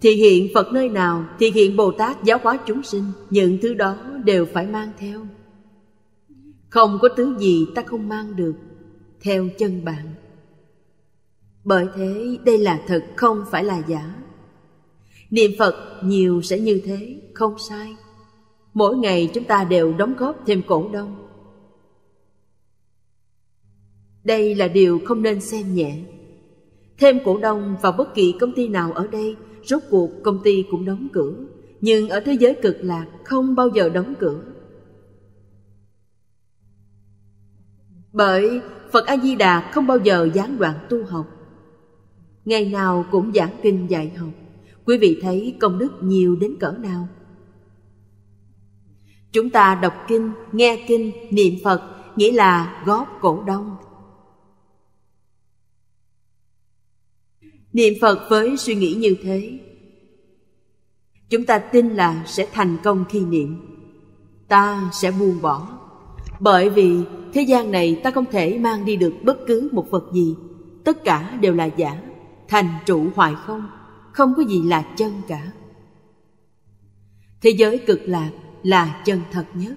thì hiện phật nơi nào thì hiện bồ tát giáo hóa chúng sinh những thứ đó đều phải mang theo không có thứ gì ta không mang được theo chân bạn bởi thế đây là thật không phải là giả niệm phật nhiều sẽ như thế không sai mỗi ngày chúng ta đều đóng góp thêm cổ đông đây là điều không nên xem nhẹ thêm cổ đông vào bất kỳ công ty nào ở đây rốt cuộc công ty cũng đóng cửa nhưng ở thế giới cực lạc không bao giờ đóng cửa bởi phật a di đà không bao giờ gián đoạn tu học ngày nào cũng giảng kinh dạy học quý vị thấy công đức nhiều đến cỡ nào chúng ta đọc kinh nghe kinh niệm phật nghĩa là góp cổ đông niệm phật với suy nghĩ như thế chúng ta tin là sẽ thành công khi niệm ta sẽ buông bỏ bởi vì thế gian này ta không thể mang đi được bất cứ một vật gì tất cả đều là giả thành trụ hoại không không có gì là chân cả thế giới cực lạc là chân thật nhất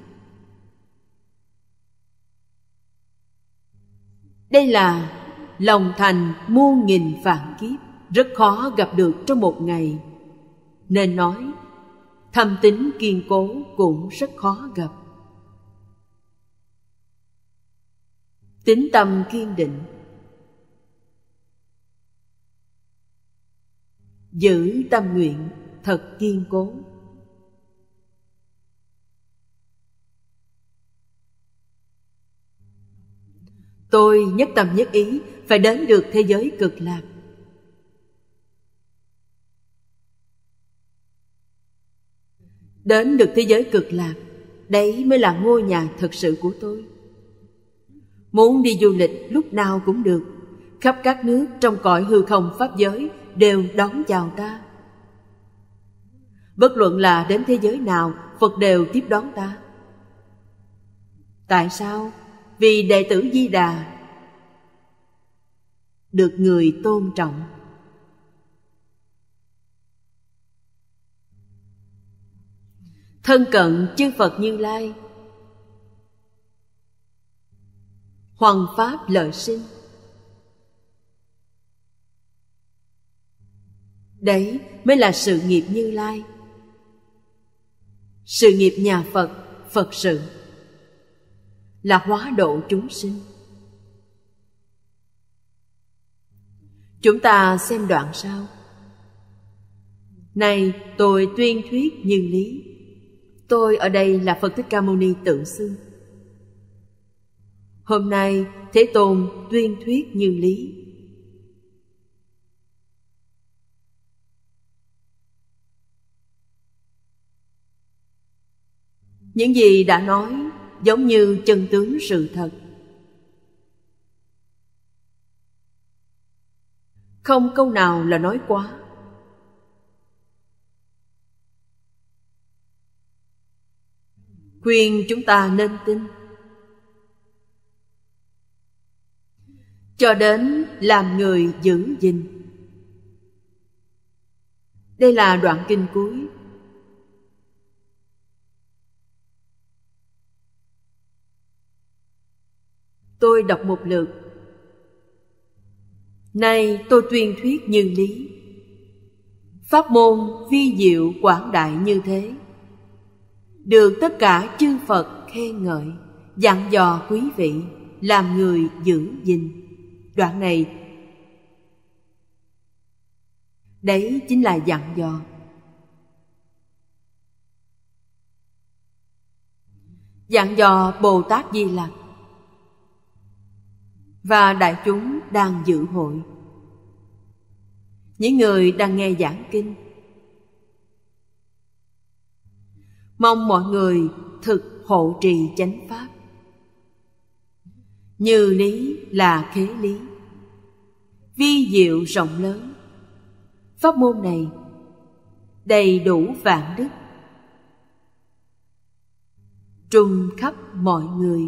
đây là lòng thành muôn nghìn vạn kiếp rất khó gặp được trong một ngày nên nói thâm tính kiên cố cũng rất khó gặp tính tâm kiên định giữ tâm nguyện thật kiên cố tôi nhất tâm nhất ý phải đến được thế giới cực lạc đến được thế giới cực lạc đấy mới là ngôi nhà thật sự của tôi muốn đi du lịch lúc nào cũng được khắp các nước trong cõi hư không pháp giới đều đón chào ta bất luận là đến thế giới nào phật đều tiếp đón ta tại sao vì đệ tử di đà được người tôn trọng thân cận chư phật như lai hoàng pháp lợi sinh Đấy mới là sự nghiệp Như Lai. Sự nghiệp nhà Phật, Phật sự là hóa độ chúng sinh. Chúng ta xem đoạn sau. Này, tôi tuyên thuyết như lý. Tôi ở đây là Phật Thích Ca Mâu Ni tự xưng. Hôm nay Thế Tôn tuyên thuyết như lý những gì đã nói giống như chân tướng sự thật không câu nào là nói quá khuyên chúng ta nên tin cho đến làm người giữ gìn đây là đoạn kinh cuối Tôi đọc một lượt. Nay tôi tuyên thuyết như lý. Pháp môn vi diệu quảng đại như thế. Được tất cả chư Phật khen ngợi, dặn dò quý vị làm người giữ gìn. Đoạn này Đấy chính là dặn dò. Dặn dò Bồ Tát Di Lặc và đại chúng đang dự hội những người đang nghe giảng kinh mong mọi người thực hộ trì chánh pháp như lý là khế lý vi diệu rộng lớn pháp môn này đầy đủ vạn đức trung khắp mọi người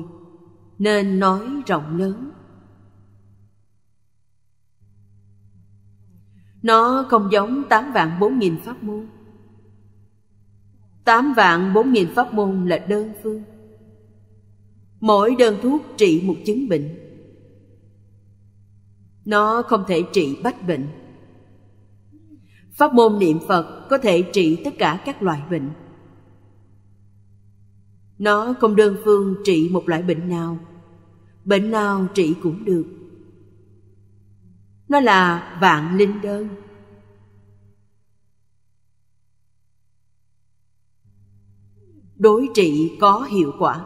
nên nói rộng lớn Nó không giống tám vạn bốn nghìn pháp môn tám vạn bốn nghìn pháp môn là đơn phương Mỗi đơn thuốc trị một chứng bệnh Nó không thể trị bách bệnh Pháp môn niệm Phật có thể trị tất cả các loại bệnh Nó không đơn phương trị một loại bệnh nào Bệnh nào trị cũng được nó là vạn linh đơn đối trị có hiệu quả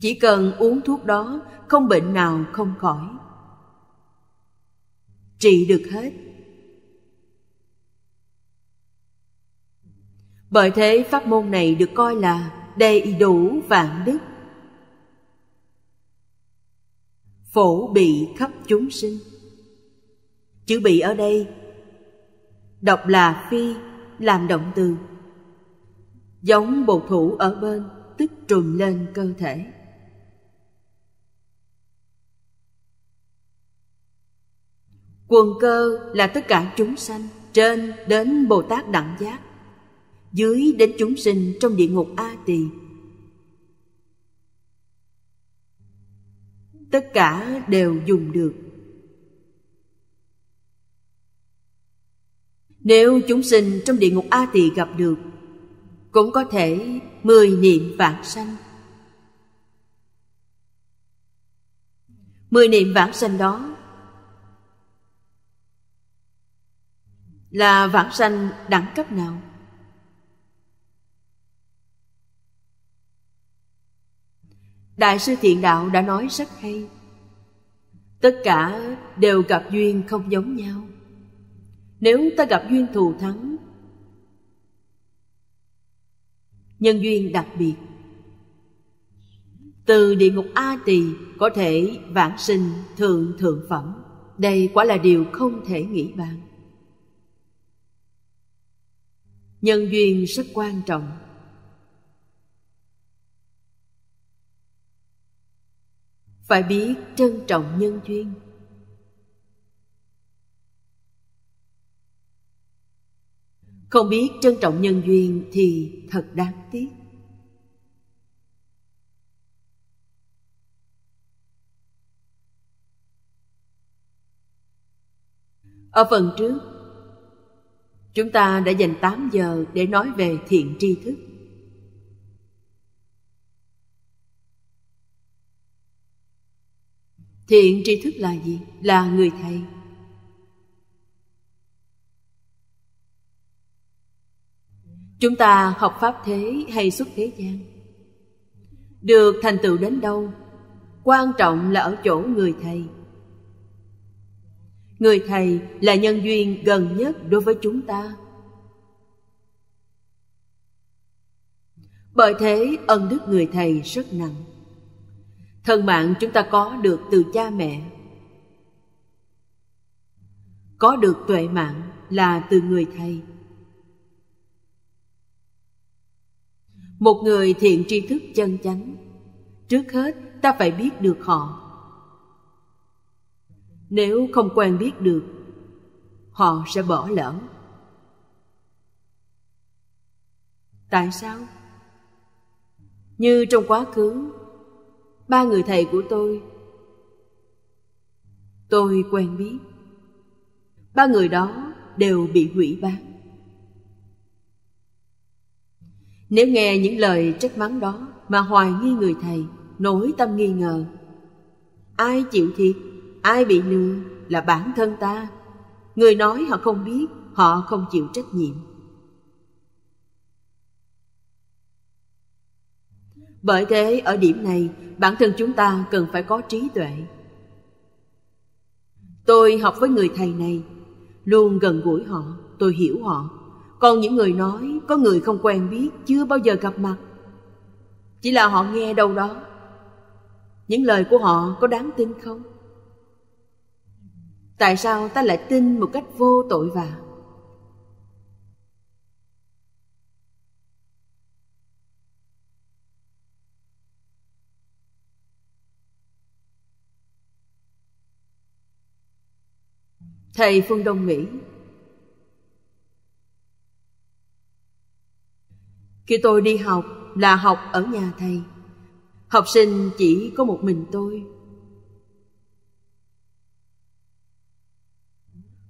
chỉ cần uống thuốc đó không bệnh nào không khỏi trị được hết bởi thế pháp môn này được coi là đầy đủ vạn đức phổ bị khắp chúng sinh chữ bị ở đây đọc là phi làm động từ giống bột thủ ở bên tức trùm lên cơ thể quần cơ là tất cả chúng sanh trên đến bồ tát đẳng giác dưới đến chúng sinh trong địa ngục a tỳ tất cả đều dùng được nếu chúng sinh trong địa ngục a tỳ gặp được cũng có thể mười niệm vạn sanh mười niệm vãng sanh đó là vãng sanh đẳng cấp nào Đại sư Thiện Đạo đã nói rất hay Tất cả đều gặp duyên không giống nhau Nếu ta gặp duyên thù thắng Nhân duyên đặc biệt Từ địa ngục A Tỳ có thể vãng sinh thượng thượng phẩm Đây quả là điều không thể nghĩ bàn Nhân duyên rất quan trọng phải biết trân trọng nhân duyên không biết trân trọng nhân duyên thì thật đáng tiếc ở phần trước chúng ta đã dành 8 giờ để nói về thiện tri thức Thiện tri thức là gì? Là người thầy. Chúng ta học pháp thế hay xuất thế gian Được thành tựu đến đâu Quan trọng là ở chỗ người thầy Người thầy là nhân duyên gần nhất đối với chúng ta Bởi thế ân đức người thầy rất nặng thân mạng chúng ta có được từ cha mẹ có được tuệ mạng là từ người thầy một người thiện tri thức chân chánh trước hết ta phải biết được họ nếu không quen biết được họ sẽ bỏ lỡ tại sao như trong quá khứ ba người thầy của tôi tôi quen biết ba người đó đều bị hủy bán nếu nghe những lời trách mắng đó mà hoài nghi người thầy nổi tâm nghi ngờ ai chịu thiệt ai bị lừa là bản thân ta người nói họ không biết họ không chịu trách nhiệm bởi thế ở điểm này bản thân chúng ta cần phải có trí tuệ tôi học với người thầy này luôn gần gũi họ tôi hiểu họ còn những người nói có người không quen biết chưa bao giờ gặp mặt chỉ là họ nghe đâu đó những lời của họ có đáng tin không tại sao ta lại tin một cách vô tội vạ Thầy Phương Đông nghĩ Khi tôi đi học là học ở nhà thầy Học sinh chỉ có một mình tôi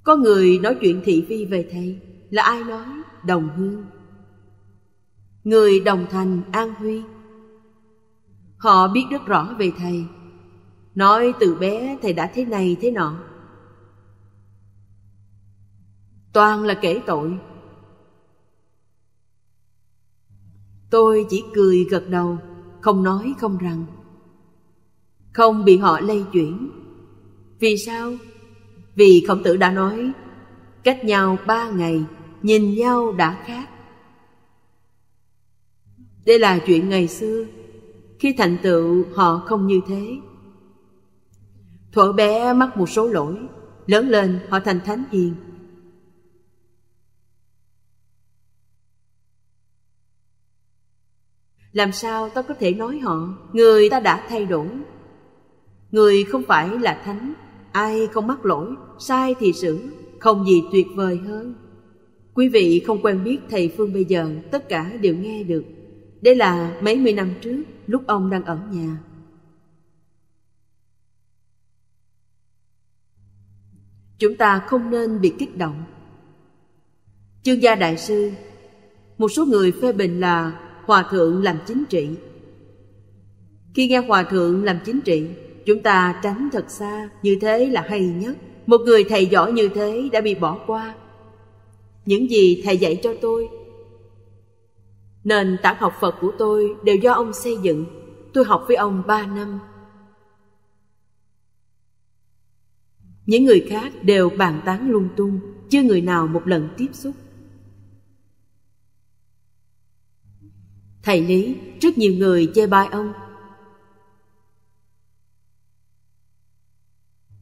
Có người nói chuyện thị phi về thầy Là ai nói? Đồng Hương Người đồng thành An Huy Họ biết rất rõ về thầy Nói từ bé thầy đã thế này thế nọ toàn là kể tội tôi chỉ cười gật đầu không nói không rằng không bị họ lây chuyển vì sao vì khổng tử đã nói cách nhau ba ngày nhìn nhau đã khác đây là chuyện ngày xưa khi thành tựu họ không như thế thuở bé mắc một số lỗi lớn lên họ thành thánh hiền làm sao ta có thể nói họ người ta đã thay đổi người không phải là thánh ai không mắc lỗi sai thì sửa không gì tuyệt vời hơn quý vị không quen biết thầy phương bây giờ tất cả đều nghe được đây là mấy mươi năm trước lúc ông đang ở nhà chúng ta không nên bị kích động chương gia đại sư một số người phê bình là hòa thượng làm chính trị khi nghe hòa thượng làm chính trị chúng ta tránh thật xa như thế là hay nhất một người thầy giỏi như thế đã bị bỏ qua những gì thầy dạy cho tôi nền tảng học phật của tôi đều do ông xây dựng tôi học với ông ba năm những người khác đều bàn tán lung tung chưa người nào một lần tiếp xúc Thầy Lý, rất nhiều người chê bai ông.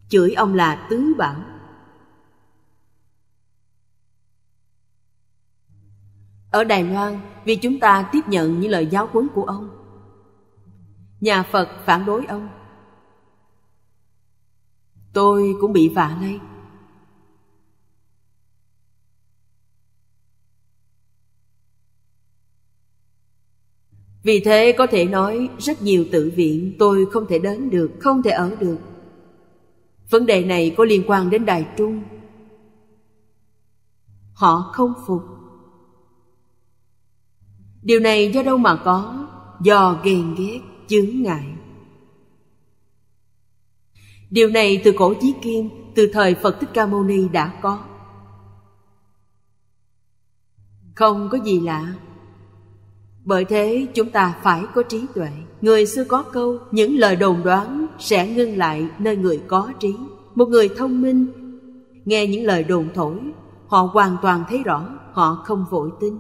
Chửi ông là tứ bảo. Ở Đài Loan, vì chúng ta tiếp nhận những lời giáo huấn của ông, nhà Phật phản đối ông. Tôi cũng bị vạ lây. Vì thế có thể nói rất nhiều tự viện tôi không thể đến được, không thể ở được. Vấn đề này có liên quan đến Đài Trung. Họ không phục. Điều này do đâu mà có, do ghen ghét, chướng ngại. Điều này từ cổ chí kim, từ thời Phật Thích Ca Mâu Ni đã có. Không có gì lạ bởi thế chúng ta phải có trí tuệ. Người xưa có câu, những lời đồn đoán sẽ ngưng lại nơi người có trí. Một người thông minh nghe những lời đồn thổi, họ hoàn toàn thấy rõ, họ không vội tin.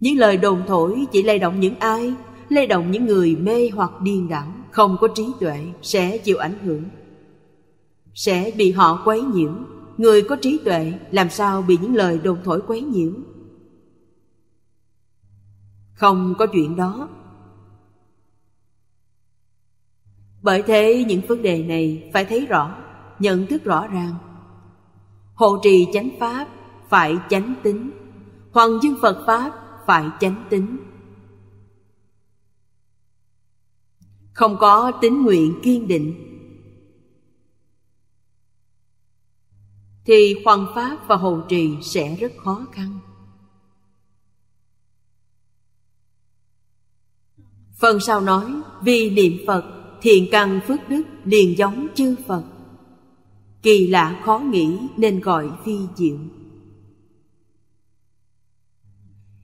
Những lời đồn thổi chỉ lay động những ai, lay động những người mê hoặc điên đảo, không có trí tuệ sẽ chịu ảnh hưởng, sẽ bị họ quấy nhiễu. Người có trí tuệ làm sao bị những lời đồn thổi quấy nhiễu? Không có chuyện đó Bởi thế những vấn đề này phải thấy rõ Nhận thức rõ ràng Hộ trì chánh pháp phải chánh tính Hoàng dương Phật Pháp phải chánh tính Không có tính nguyện kiên định Thì hoàng pháp và hồ trì sẽ rất khó khăn Phần sau nói vì niệm Phật thiện căn phước đức liền giống chư Phật. Kỳ lạ khó nghĩ nên gọi vi diệu.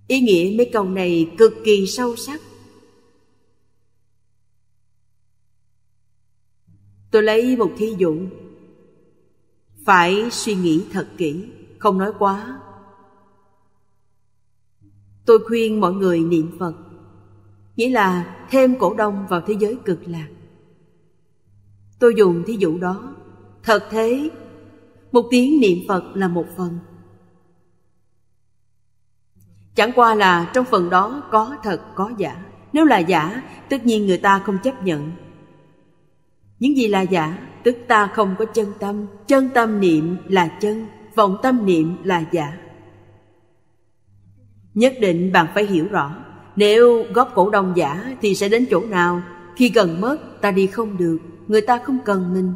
Ý nghĩa mấy câu này cực kỳ sâu sắc. Tôi lấy một thí dụ. Phải suy nghĩ thật kỹ, không nói quá. Tôi khuyên mọi người niệm Phật nghĩa là thêm cổ đông vào thế giới cực lạc tôi dùng thí dụ đó thật thế một tiếng niệm phật là một phần chẳng qua là trong phần đó có thật có giả nếu là giả tất nhiên người ta không chấp nhận những gì là giả tức ta không có chân tâm chân tâm niệm là chân vọng tâm niệm là giả nhất định bạn phải hiểu rõ nếu góp cổ đông giả thì sẽ đến chỗ nào? Khi gần mất ta đi không được, người ta không cần mình.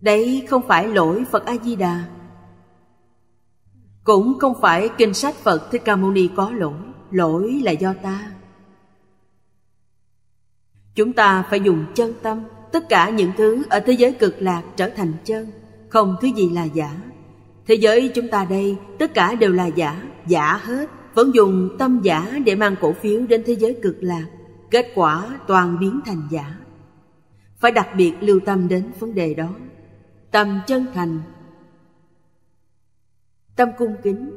Đấy không phải lỗi Phật A-di-đà. Cũng không phải kinh sách Phật Thích Ca Mâu Ni có lỗi, lỗi là do ta. Chúng ta phải dùng chân tâm, tất cả những thứ ở thế giới cực lạc trở thành chân, không thứ gì là giả. Thế giới chúng ta đây tất cả đều là giả, giả hết vẫn dùng tâm giả để mang cổ phiếu đến thế giới cực lạc kết quả toàn biến thành giả phải đặc biệt lưu tâm đến vấn đề đó tâm chân thành tâm cung kính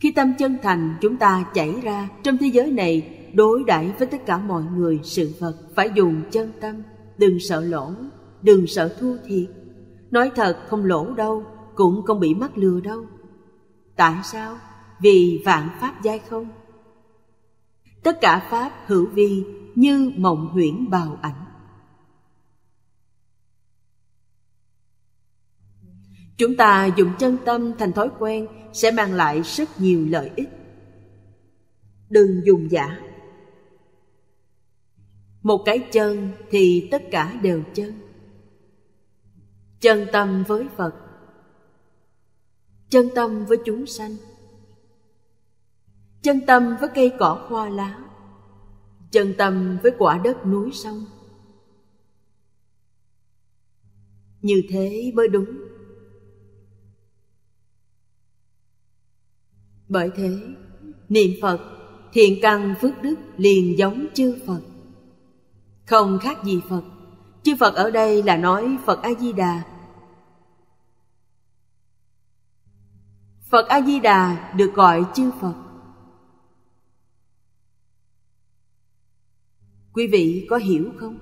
khi tâm chân thành chúng ta chảy ra trong thế giới này đối đãi với tất cả mọi người sự vật phải dùng chân tâm đừng sợ lỗ đừng sợ thua thiệt nói thật không lỗ đâu cũng không bị mắc lừa đâu tại sao vì vạn pháp giai không tất cả pháp hữu vi như mộng huyễn bào ảnh chúng ta dùng chân tâm thành thói quen sẽ mang lại rất nhiều lợi ích đừng dùng giả một cái chân thì tất cả đều chân chân tâm với phật chân tâm với chúng sanh chân tâm với cây cỏ hoa lá chân tâm với quả đất núi sông như thế mới đúng bởi thế niệm phật thiện căn phước đức liền giống chư phật không khác gì phật chư phật ở đây là nói phật a di đà phật a di đà được gọi chư phật quý vị có hiểu không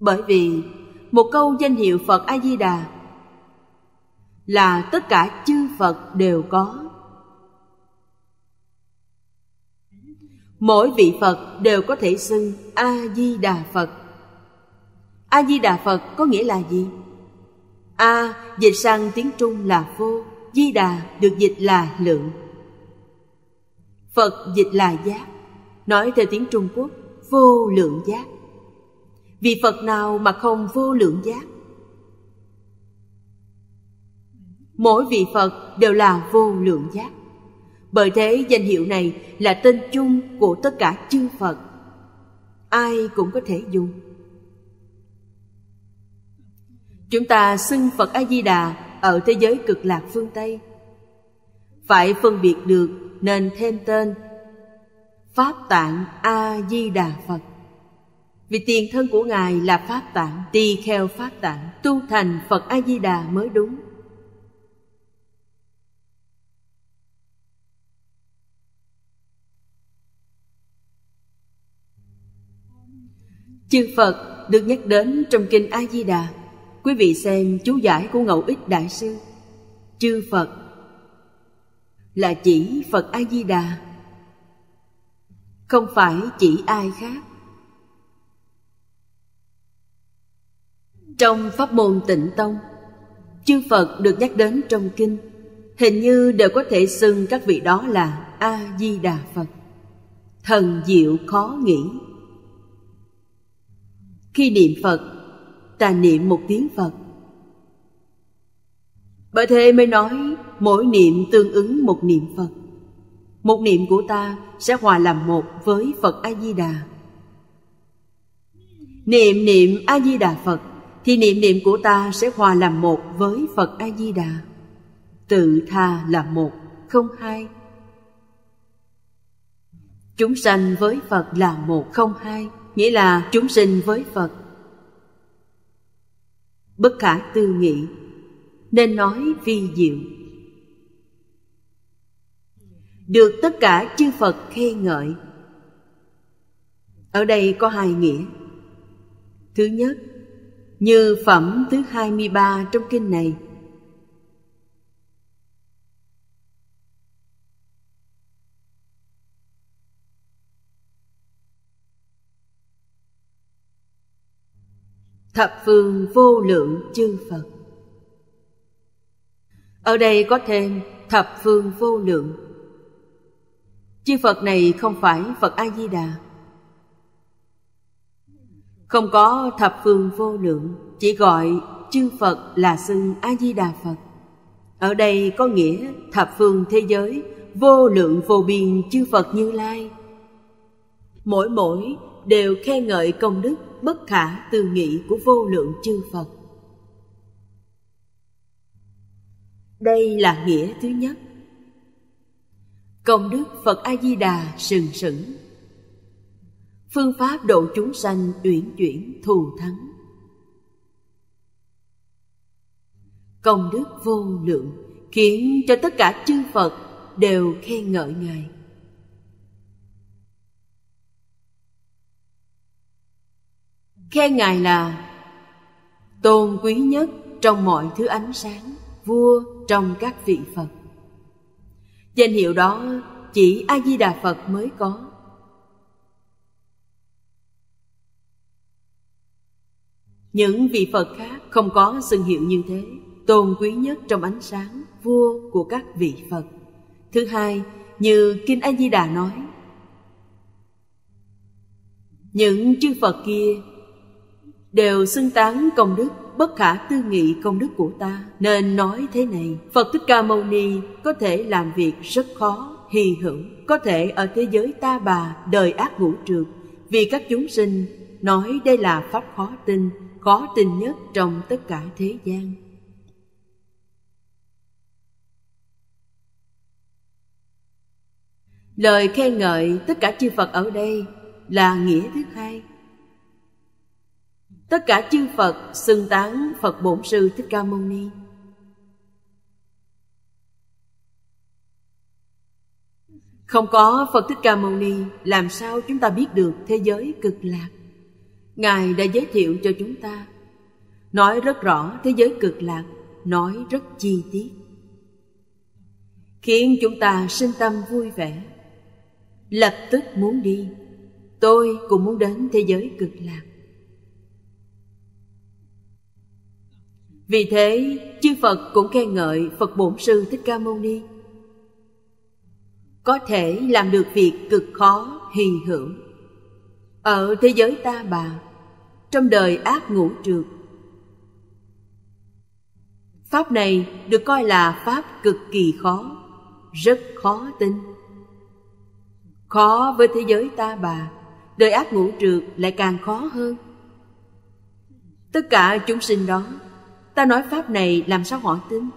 bởi vì một câu danh hiệu phật a di đà là tất cả chư phật đều có mỗi vị phật đều có thể xưng a di đà phật a di đà phật có nghĩa là gì a dịch sang tiếng trung là vô di đà được dịch là lượng phật dịch là giác nói theo tiếng trung quốc vô lượng giác vì phật nào mà không vô lượng giác mỗi vị phật đều là vô lượng giác bởi thế danh hiệu này là tên chung của tất cả chư phật ai cũng có thể dùng chúng ta xưng phật a di đà ở thế giới cực lạc phương tây phải phân biệt được nên thêm tên Pháp tạng A-di-đà Phật Vì tiền thân của Ngài là Pháp tạng Tỳ kheo Pháp tạng Tu thành Phật A-di-đà mới đúng Chư Phật được nhắc đến trong kinh A-di-đà Quý vị xem chú giải của Ngẫu Ích Đại Sư Chư Phật là chỉ Phật A-di-đà không phải chỉ ai khác trong pháp môn tịnh tông chư phật được nhắc đến trong kinh hình như đều có thể xưng các vị đó là a di đà phật thần diệu khó nghĩ khi niệm phật ta niệm một tiếng phật bởi thế mới nói mỗi niệm tương ứng một niệm phật một niệm của ta sẽ hòa làm một với phật a di đà niệm niệm a di đà phật thì niệm niệm của ta sẽ hòa làm một với phật a di đà tự tha là một không hai chúng sanh với phật là một không hai nghĩa là chúng sinh với phật bất khả tư nghị nên nói vi diệu được tất cả chư phật khen ngợi ở đây có hai nghĩa thứ nhất như phẩm thứ hai mươi ba trong kinh này thập phương vô lượng chư phật ở đây có thêm thập phương vô lượng Chư Phật này không phải Phật A-di-đà Không có thập phương vô lượng Chỉ gọi chư Phật là xưng A-di-đà Phật Ở đây có nghĩa thập phương thế giới Vô lượng vô biên chư Phật Như Lai Mỗi mỗi đều khen ngợi công đức bất khả tư nghị của vô lượng chư Phật Đây là nghĩa thứ nhất công đức phật a di đà sừng sững phương pháp độ chúng sanh uyển chuyển thù thắng công đức vô lượng khiến cho tất cả chư phật đều khen ngợi ngài khen ngài là tôn quý nhất trong mọi thứ ánh sáng vua trong các vị phật Danh hiệu đó chỉ A-di-đà Phật mới có. Những vị Phật khác không có xưng hiệu như thế, tôn quý nhất trong ánh sáng vua của các vị Phật. Thứ hai, như Kinh A-di-đà nói, những chư Phật kia đều xưng tán công đức bất khả tư nghị công đức của ta nên nói thế này phật thích ca mâu ni có thể làm việc rất khó hy hữu có thể ở thế giới ta bà đời ác ngũ trượt vì các chúng sinh nói đây là pháp khó tin khó tin nhất trong tất cả thế gian lời khen ngợi tất cả chư phật ở đây là nghĩa thứ hai tất cả chư phật xưng tán phật bổn sư thích ca mâu ni không có phật thích ca mâu ni làm sao chúng ta biết được thế giới cực lạc ngài đã giới thiệu cho chúng ta nói rất rõ thế giới cực lạc nói rất chi tiết khiến chúng ta sinh tâm vui vẻ lập tức muốn đi tôi cũng muốn đến thế giới cực lạc Vì thế, chư Phật cũng khen ngợi Phật Bổn Sư Thích Ca Mâu Ni có thể làm được việc cực khó hì hưởng. Ở thế giới ta bà, trong đời ác ngũ trượt, Pháp này được coi là pháp cực kỳ khó, rất khó tin. Khó với thế giới ta bà, đời ác ngũ trượt lại càng khó hơn. Tất cả chúng sinh đó ta nói pháp này làm sao họ tin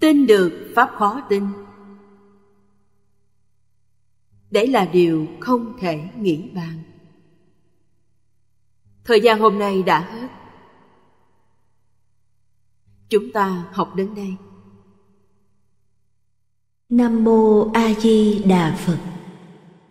tin được pháp khó tin đấy là điều không thể nghĩ bàn thời gian hôm nay đã hết chúng ta học đến đây
nam mô a di đà phật